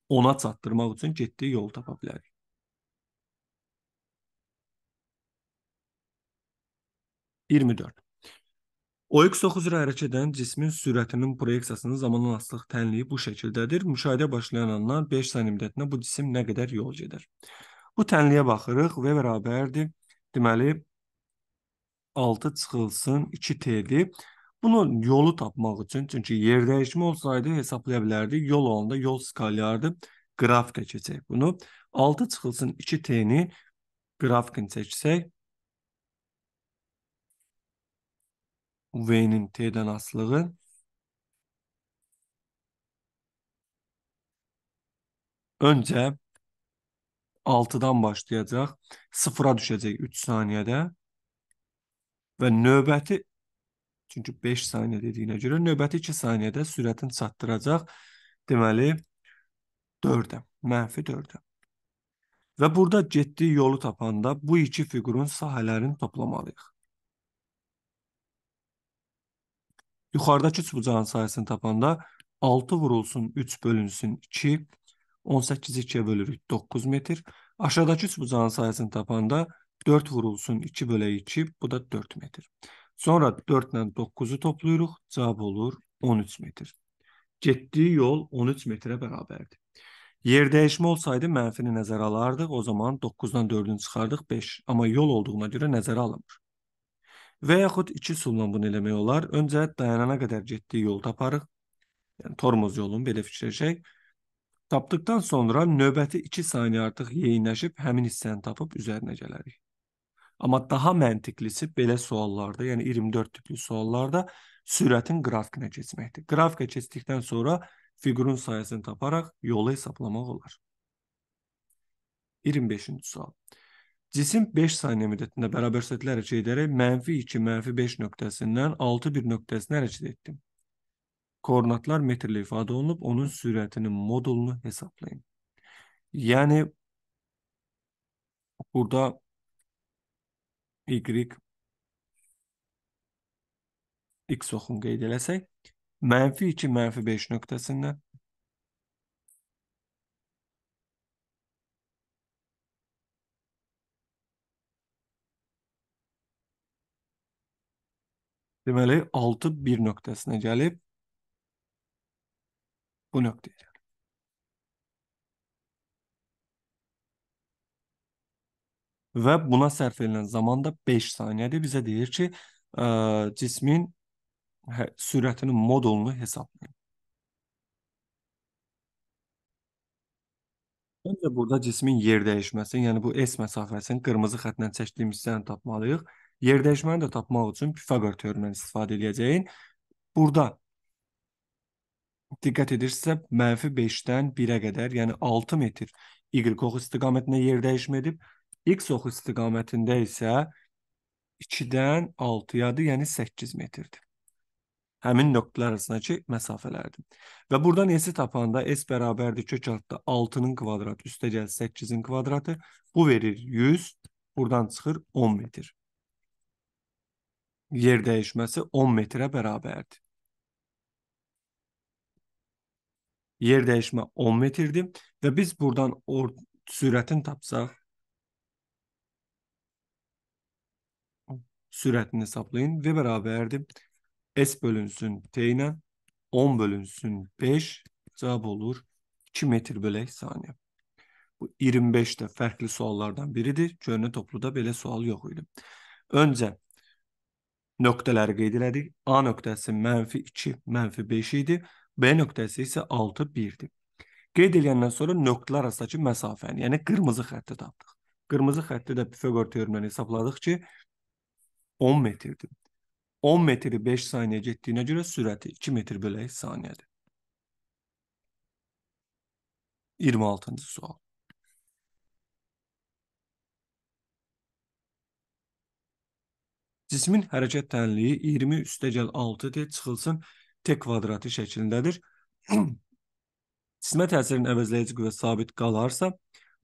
ona çatdırmaq üçün getdiyi yolu tapa bilərik. İyirmi dörd. OX 9 üzrə hərəkət edən cismin sürətinin proyeksiyasının zamanın asılıq tənliyi bu şəkildədir. Müşahidə başlayananlar 5 saniyə müddətinə bu cisim nə qədər yol gedir. Bu tənliyə baxırıq və bərabərdir. Deməli 6 çıxılsın 2 t-dir. Bunun yolu tapmaq üçün, çünki yer dəyişimi olsaydı hesablaya bilərdik. Yol olanda yol skalyardı. Qrafika keçək bunu. 6 çıxılsın 2t-ni qrafikin çəksək v-nin t-dən asılığı öncə 6-dan başlayacaq, 0-a düşəcək 3 saniyədə və növbəti Çünki 5 saniyə dediyinə görə növbəti 2 saniyədə sürətini çatdıracaq. Deməli 4-ə, mənfi 4-ə. Və burada getdiyi yolu tapanda bu iki fiqurun sahələrini toplamalıyıq. Yuxarıdakı çubucağın sayəsini tapanda 6 vurulsun, 3 bölünsün 2, 18 2-yə bölürük 9 metr. Aşağıdakı çubucağın sayəsini tapanda 4 vurulsun, 2 bölək 2, bu da 4 metr. Sonra 4 ilə 9-u toplayırıq, cavab olur 13 metr. Getdiyi yol 13 metrə bərabərdir. Yer dəyişmə olsaydı mənfini nəzərə alardıq, o zaman 9-dan 4-ünü çıxardıq 5, amma yol olduğuna görə nəzərə alınmır. Və yaxud 2 üsulla bunu eləmək olar. Öncə dayanana qədər getdiyi yol taparıq. Yəni tormoz yolunu belə fikirləşək. Tapdıqdan sonra növbəti 2 saniyə artıq yeyinləşib həmin hissəni tapıb üzərinə gələrik. Amma daha məntiqlisi belə suallarda, yəni 24 tipli suallarda sürətin qrafikinə keçməkdir. Qrafikə keçdikdən sonra fiqurun sayəsini taparaq yolu hesablamaq olar. 25-ci sual. Cisim 5 saniyə müddətində bərabər sətlər hərəkət edərək mənfi 2, mənfi 5 nöqtəsindən 6, 1 nöqtəsinə hərəkət etdi. Koordinatlar metrlə ifadə olunub, onun sürətinin modulunu hesablayın. Yəni, burada y x oxunga edilesek mənfi 2 mənfi 5 nöqtəsində Deməli 6 1 nöqtəsinə gəlib bu nöqtəyə. və buna sərf edilən zaman da 5 saniyədir. Bizə deyir ki, ə, e, cismin hə, sürətinin modulunu hesablayın. Məncə burada cismin yer dəyişməsi, yəni bu S məsafəsini qırmızı xəttlə çəkdiyimiz hissəni tapmalıyıq. Yer dəyişməni də tapmaq üçün Pifaqor teoremindən istifadə edəcəyin. Burada diqqət edirsə, -5-dən 1-ə qədər, yəni 6 metr Y oxu istiqamətində yer dəyişmə edib. X oxu istiqamətində isə 2-dən 6-yadır, yəni 8 metrdir. Həmin nöqtələr arasındakı məsafələrdir. Və buradan S-i tapanda S bərabərdir kök altda 6-nın kvadratı üstəgəl 8-in kvadratı. Bu verir 100, buradan çıxır 10 metr. Yer dəyişməsi 10 metrə bərabərdir. Yer dəyişmə 10 metrdir və biz buradan sürətin tapsaq sürətini hesablayın ve beraberdi. S bölünsün T ile 10 bölünsün 5 cevap olur 2 metr bölək saniyə. Bu 25 də fərqli suallardan biridir. Köhnə topluda belə sual yox idi. Öncə nöqtələri qeyd elədik. A nöqtəsi mənfi 2, mənfi 5 idi. B nöqtəsi isə 6, 1-dir. Qeyd edəndən sonra nöqtələr arasındakı məsafəni, yəni qırmızı xətti tapdıq. Qırmızı xətti də Pifaqor teoremindən hesabladıq ki, 10 metrdir. 10 metri 5 saniyə getdiyinə görə sürəti 2 metr bölək saniyədir. 26-cı sual. Cismin hərəkət tənliyi 20 üstəgəl 6D çıxılsın T kvadratı şəklindədir. Cismə təsirin əvəzləyici qüvvə sabit qalarsa,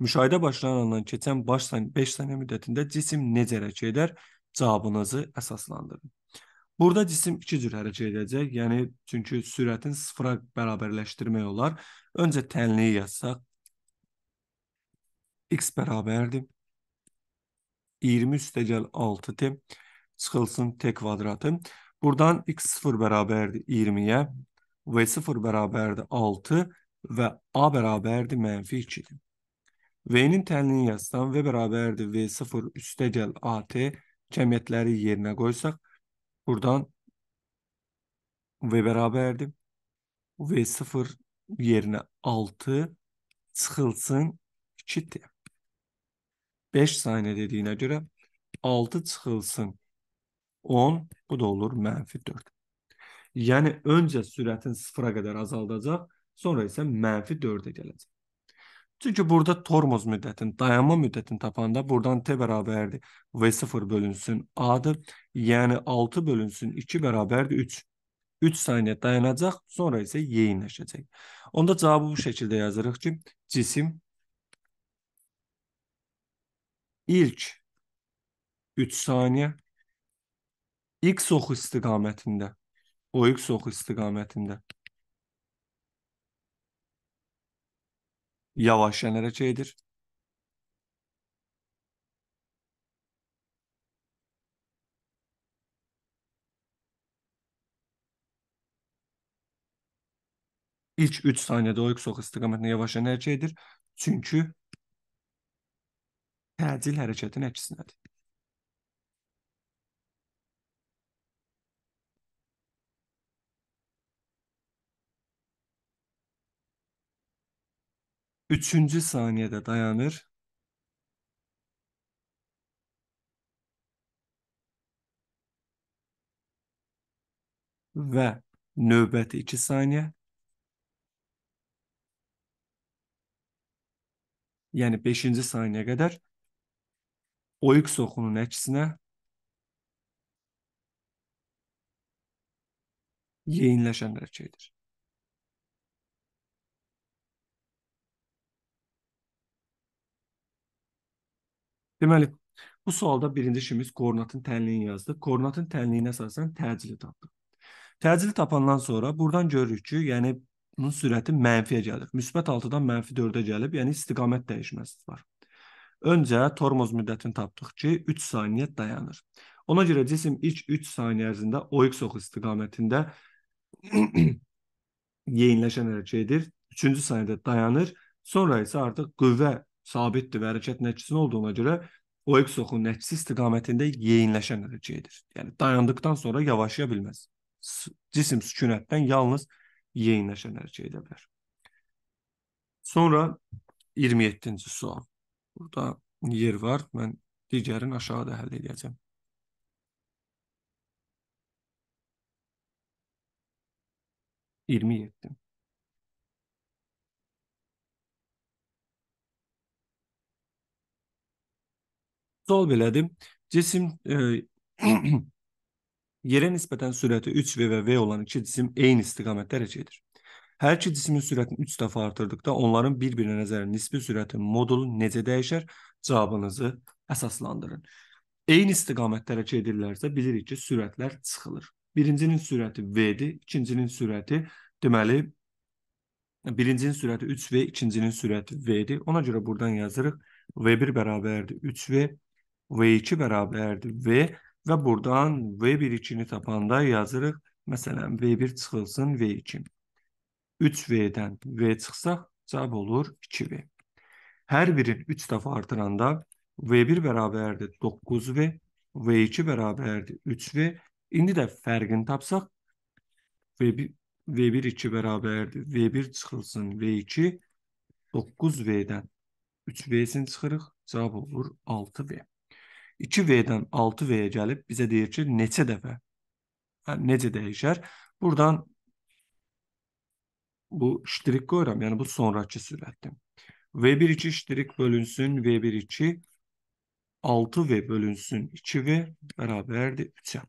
müşahidə başlanandan keçən baş 5 saniyə müddətində cisim necə hərəkət edər? Cevabınızı əsaslandırın. Burada cisim iki cür hərəkət edəcək. Yəni çünki sürətin sıfıra bərabərləşdirmək olar. Öncə tənliyi yazsaq x bərabərdir 20 üstəgəl 6t çıxılsın t kvadratı. Buradan x0 bərabərdir 20 v0 bərabərdir 6 və a bərabərdir mənfi 2 V'nin v yazsam v bərabərdir v0 üstəgəl at cəmiyyətləri yerinə qoysaq, buradan V bərabərdir. V0 yerinə 6 çıxılsın 2T. 5 saniyə dediyinə görə 6 çıxılsın 10, bu da olur mənfi 4. Yəni öncə sürətin 0-a qədər azaldacaq, sonra isə mənfi 4-ə gələcək. Çünki burada tormoz müddətini, dayanma müddətini tapanda buradan t bərabərdir. V0 bölünsün A-dır. Yəni 6 bölünsün 2 bərabərdir 3. 3 saniyə dayanacaq, sonra isə yeyinləşəcək. Onda cavabı bu şəkildə yazırıq ki, cisim ilk 3 saniyə x oxu istiqamətində, o x oxu istiqamətində yavaşlanır şeydir. İlk 3 saniyədə o yüksək istiqamətində yavaşlayan hərəkət edir. Çünki təcil hərəkətin əksinədir. üçüncü saniyede dayanır. Ve növbəti iki saniyə. Yəni beşinci saniyə qədər OX oxunun əksinə yeyinləşən hərəkətidir. Deməli, bu sualda birinci işimiz koordinatın tənliyini yazdıq. Koordinatın tənliyinə əsasən təcili tapdıq. Təcili tapandan sonra buradan görürük ki, yəni bunun sürəti mənfiyə gəlir. Müsbət 6-dan mənfi 4-ə gəlib, yəni istiqamət dəyişməsi var. Öncə tormoz müddətini tapdıq ki, 3 saniyə dayanır. Ona görə cisim ilk 3 saniyə ərzində OX oxu istiqamətində yeyinləşən hərəkət edir. 3-cü saniyədə dayanır. Sonra isə artıq qüvvə sabitdir və hərəkət nəticəsinin olduğuna görə OX-oxun nəticə istiqamətində yeyinləşən hərəkətidir. Yəni dayandıqdan sonra yavaşlaya bilməz. Cisim sükunətdən yalnız yeyinləşən hərəkət edə bilər. Sonra 27-ci sual. Burada yer var. Mən digərini aşağıda həll edəcəm. İyirmi yeddi. Sol belədir. Cisim e, yerə nisbətən sürəti 3v və v olan iki cisim eyni istiqamətdə hərəkət edir. Hər iki cismin sürətini 3 dəfə artırdıqda onların bir-birinə nəzəri nisbi sürətin modulu necə dəyişər? Cavabınızı əsaslandırın. Eyni istiqamətdə hərəkət edirlərsə bilirik ki, sürətlər çıxılır. Birincinin sürəti v-dir, ikincinin sürəti deməli birincinin sürəti 3v, ikincinin sürəti v-dir. Ona görə buradan yazırıq v1 bərabərdir 3v V2 bərabərdir V və buradan V1-2-ni tapanda yazırıq. Məsələn, V1 çıxılsın V2. 3V-dən V çıxsaq, cavab olur 2V. Hər birin 3 dəfə artıranda V1 bərabərdir 9V, V2 bərabərdir 3V. İndi də fərqini tapsaq, V1, V1 2 bərabərdir. V1 çıxılsın V2, 9V-dən 3V-sini çıxırıq, cavab olur 6V. 2V-dən 6V-yə gəlib bizə deyir ki, neçə dəfə? Hə, necə dəyişər? Buradan bu ştirik qoyuram, yəni bu sonrakı sürətdir. V1-2 ştirik bölünsün, V1-2 6V bölünsün 2V bərabərdir 3-ə.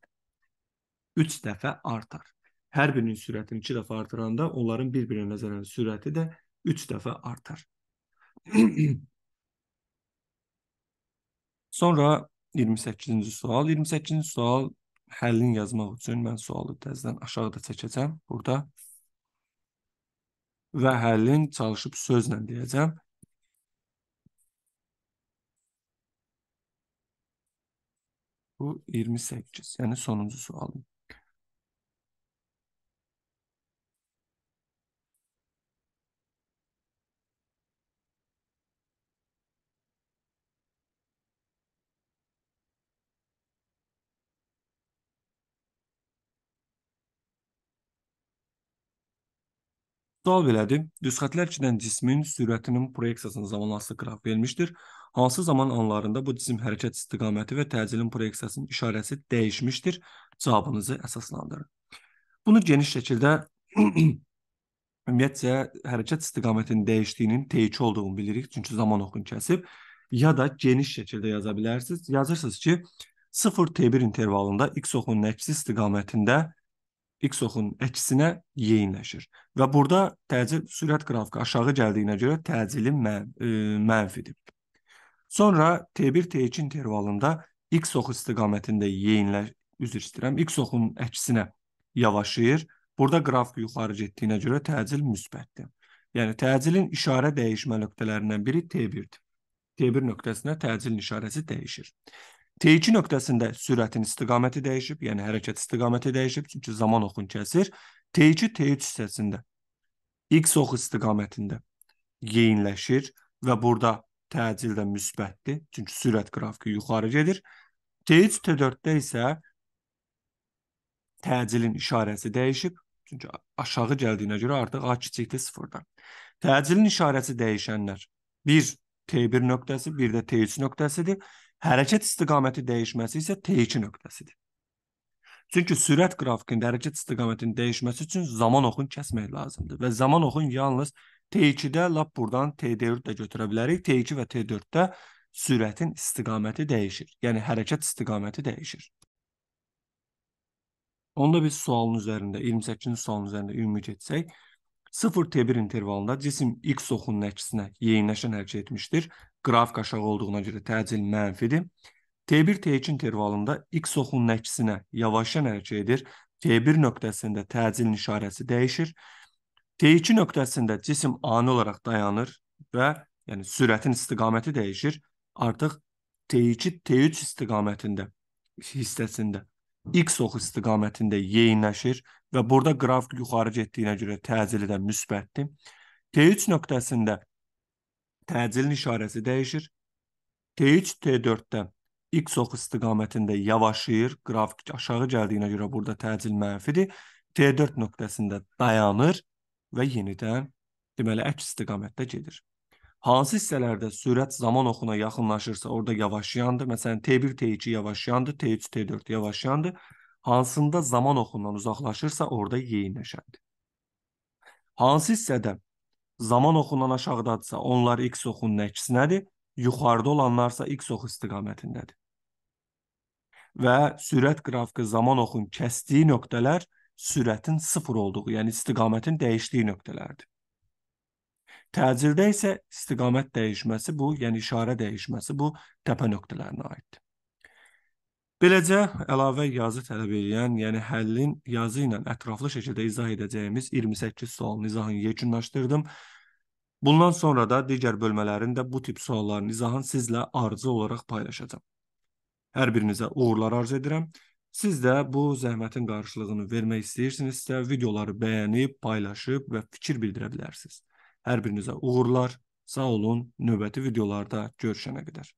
3 dəfə artar. Hər birinin sürətini 2 dəfə artıranda onların bir-birinə nəzərən sürəti də 3 dəfə artar. Sonra 28-ci sual. 28-ci sual həllini yazmaq üçün mən sualı təzdən aşağıda çəkəcəm burada. Və həllin çalışıb sözlə deyəcəm. Bu 28, yəni sonuncu sualım. Sual belədir. Düzxətlər içindən cismin sürətinin proyeksiyasının zamanlaşdığı qraf verilmişdir. Hansı zaman anlarında bu cisim hərəkət istiqaməti və təcilin proyeksiyasının işarəsi dəyişmişdir? Cavabınızı əsaslandırın. Bunu geniş şəkildə ümumiyyətcə hərəkət istiqamətinin dəyişdiyinin T2 olduğunu bilirik, çünki zaman oxun kəsib ya da geniş şəkildə yaza bilərsiniz. Yazırsınız ki, 0 T1 intervalında x oxunun əksi istiqamətində x oxun əksinə yeyinləşir. Və burada təcil sürət qrafiki aşağı gəldiyinə görə təcilin mən, ə, e, mənfidir. Sonra T1 T2 intervalında x oxu istiqamətində yeyinləş üzr istəyirəm, x oxunun əksinə yavaşlayır. Burada qrafik yuxarı getdiyinə görə təcil müsbətdir. Yəni təcilin işarə dəyişmə nöqtələrindən biri T1-dir. T1 nöqtəsinə təcilin işarəsi dəyişir. T2 nöqtəsində sürətin istiqaməti dəyişib, yəni hərəkət istiqaməti dəyişib, çünki zaman oxun kəsir. T2 T3 hissəsində X oxu istiqamətində yeyinləşir və burada təcil də müsbətdir, çünki sürət qrafiki yuxarı gedir. T3 T4-də isə təcilin işarəsi dəyişib, çünki aşağı gəldiyinə görə artıq A kiçikdir 0-dan. Təcilin işarəsi dəyişənlər 1 T1 nöqtəsi, 1 də T3 nöqtəsidir. Hərəkət istiqaməti dəyişməsi isə T2 nöqtəsidir. Çünki sürət qrafikində hərəkət istiqamətinin dəyişməsi üçün zaman oxun kəsmək lazımdır və zaman oxun yalnız T2-də lap burdan T4-də götürə bilərik. T2 və T4-də sürətin istiqaməti dəyişir. Yəni hərəkət istiqaməti dəyişir. Onda biz sualın üzərində 28-ci sualın üzərində ümumi getsək, 0 T1 intervalında cisim X oxunun əksinə yeyinləşən hərəkət etmişdir qrafik aşağı olduğuna görə təcil mənfidir. T1 T2 intervalında x oxunun əksinə yavaşdan hərəkət edir. T1 nöqtəsində təcilin işarəsi dəyişir. T2 nöqtəsində cisim ani olaraq dayanır və yəni sürətin istiqaməti dəyişir. Artıq T2 T3 istiqamətində hissəsində x oxu istiqamətində yeyinləşir və burada qrafik yuxarı getdiyinə görə təcili də müsbətdir. T3 nöqtəsində təcilin işarəsi dəyişir. T3, T4-də X oxu istiqamətində yavaşıyır. Qrafik aşağı gəldiyinə görə burada təcil mənfidir. T4 nöqtəsində dayanır və yenidən deməli əks istiqamətdə gedir. Hansı hissələrdə sürət zaman oxuna yaxınlaşırsa, orada yavaşlayandır. Məsələn, T1, T2 yavaşlayandır, T3, T4 yavaşlayandır. Hansında zaman oxundan uzaqlaşırsa, orada yeyinləşəndir. Hansı hissədə Zaman oxundan aşağıdadırsa onlar x oxunun əksinədir, yuxarıda olanlarsa x oxu istiqamətindədir. Və sürət qrafiki zaman oxun kəsdiyi nöqtələr sürətin 0 olduğu, yəni istiqamətin dəyişdiyi nöqtələrdir. Təcirdə isə istiqamət dəyişməsi bu, yəni işarə dəyişməsi bu təpə nöqtələrinə aiddir. Beləcə, əlavə yazı tələb edən, yəni həllin yazı ilə ətraflı şəkildə izah edəcəyimiz 28 sualın izahını yekunlaşdırdım. Bundan sonra da digər bölmələrin də bu tip sualların izahını sizlə arzu olaraq paylaşacağım. Hər birinizə uğurlar arzu edirəm. Siz də bu zəhmətin qarşılığını vermək istəyirsinizsə, videoları bəyənib, paylaşıb və fikir bildirə bilərsiniz. Hər birinizə uğurlar. Sağ olun. Növbəti videolarda görüşənə qədər.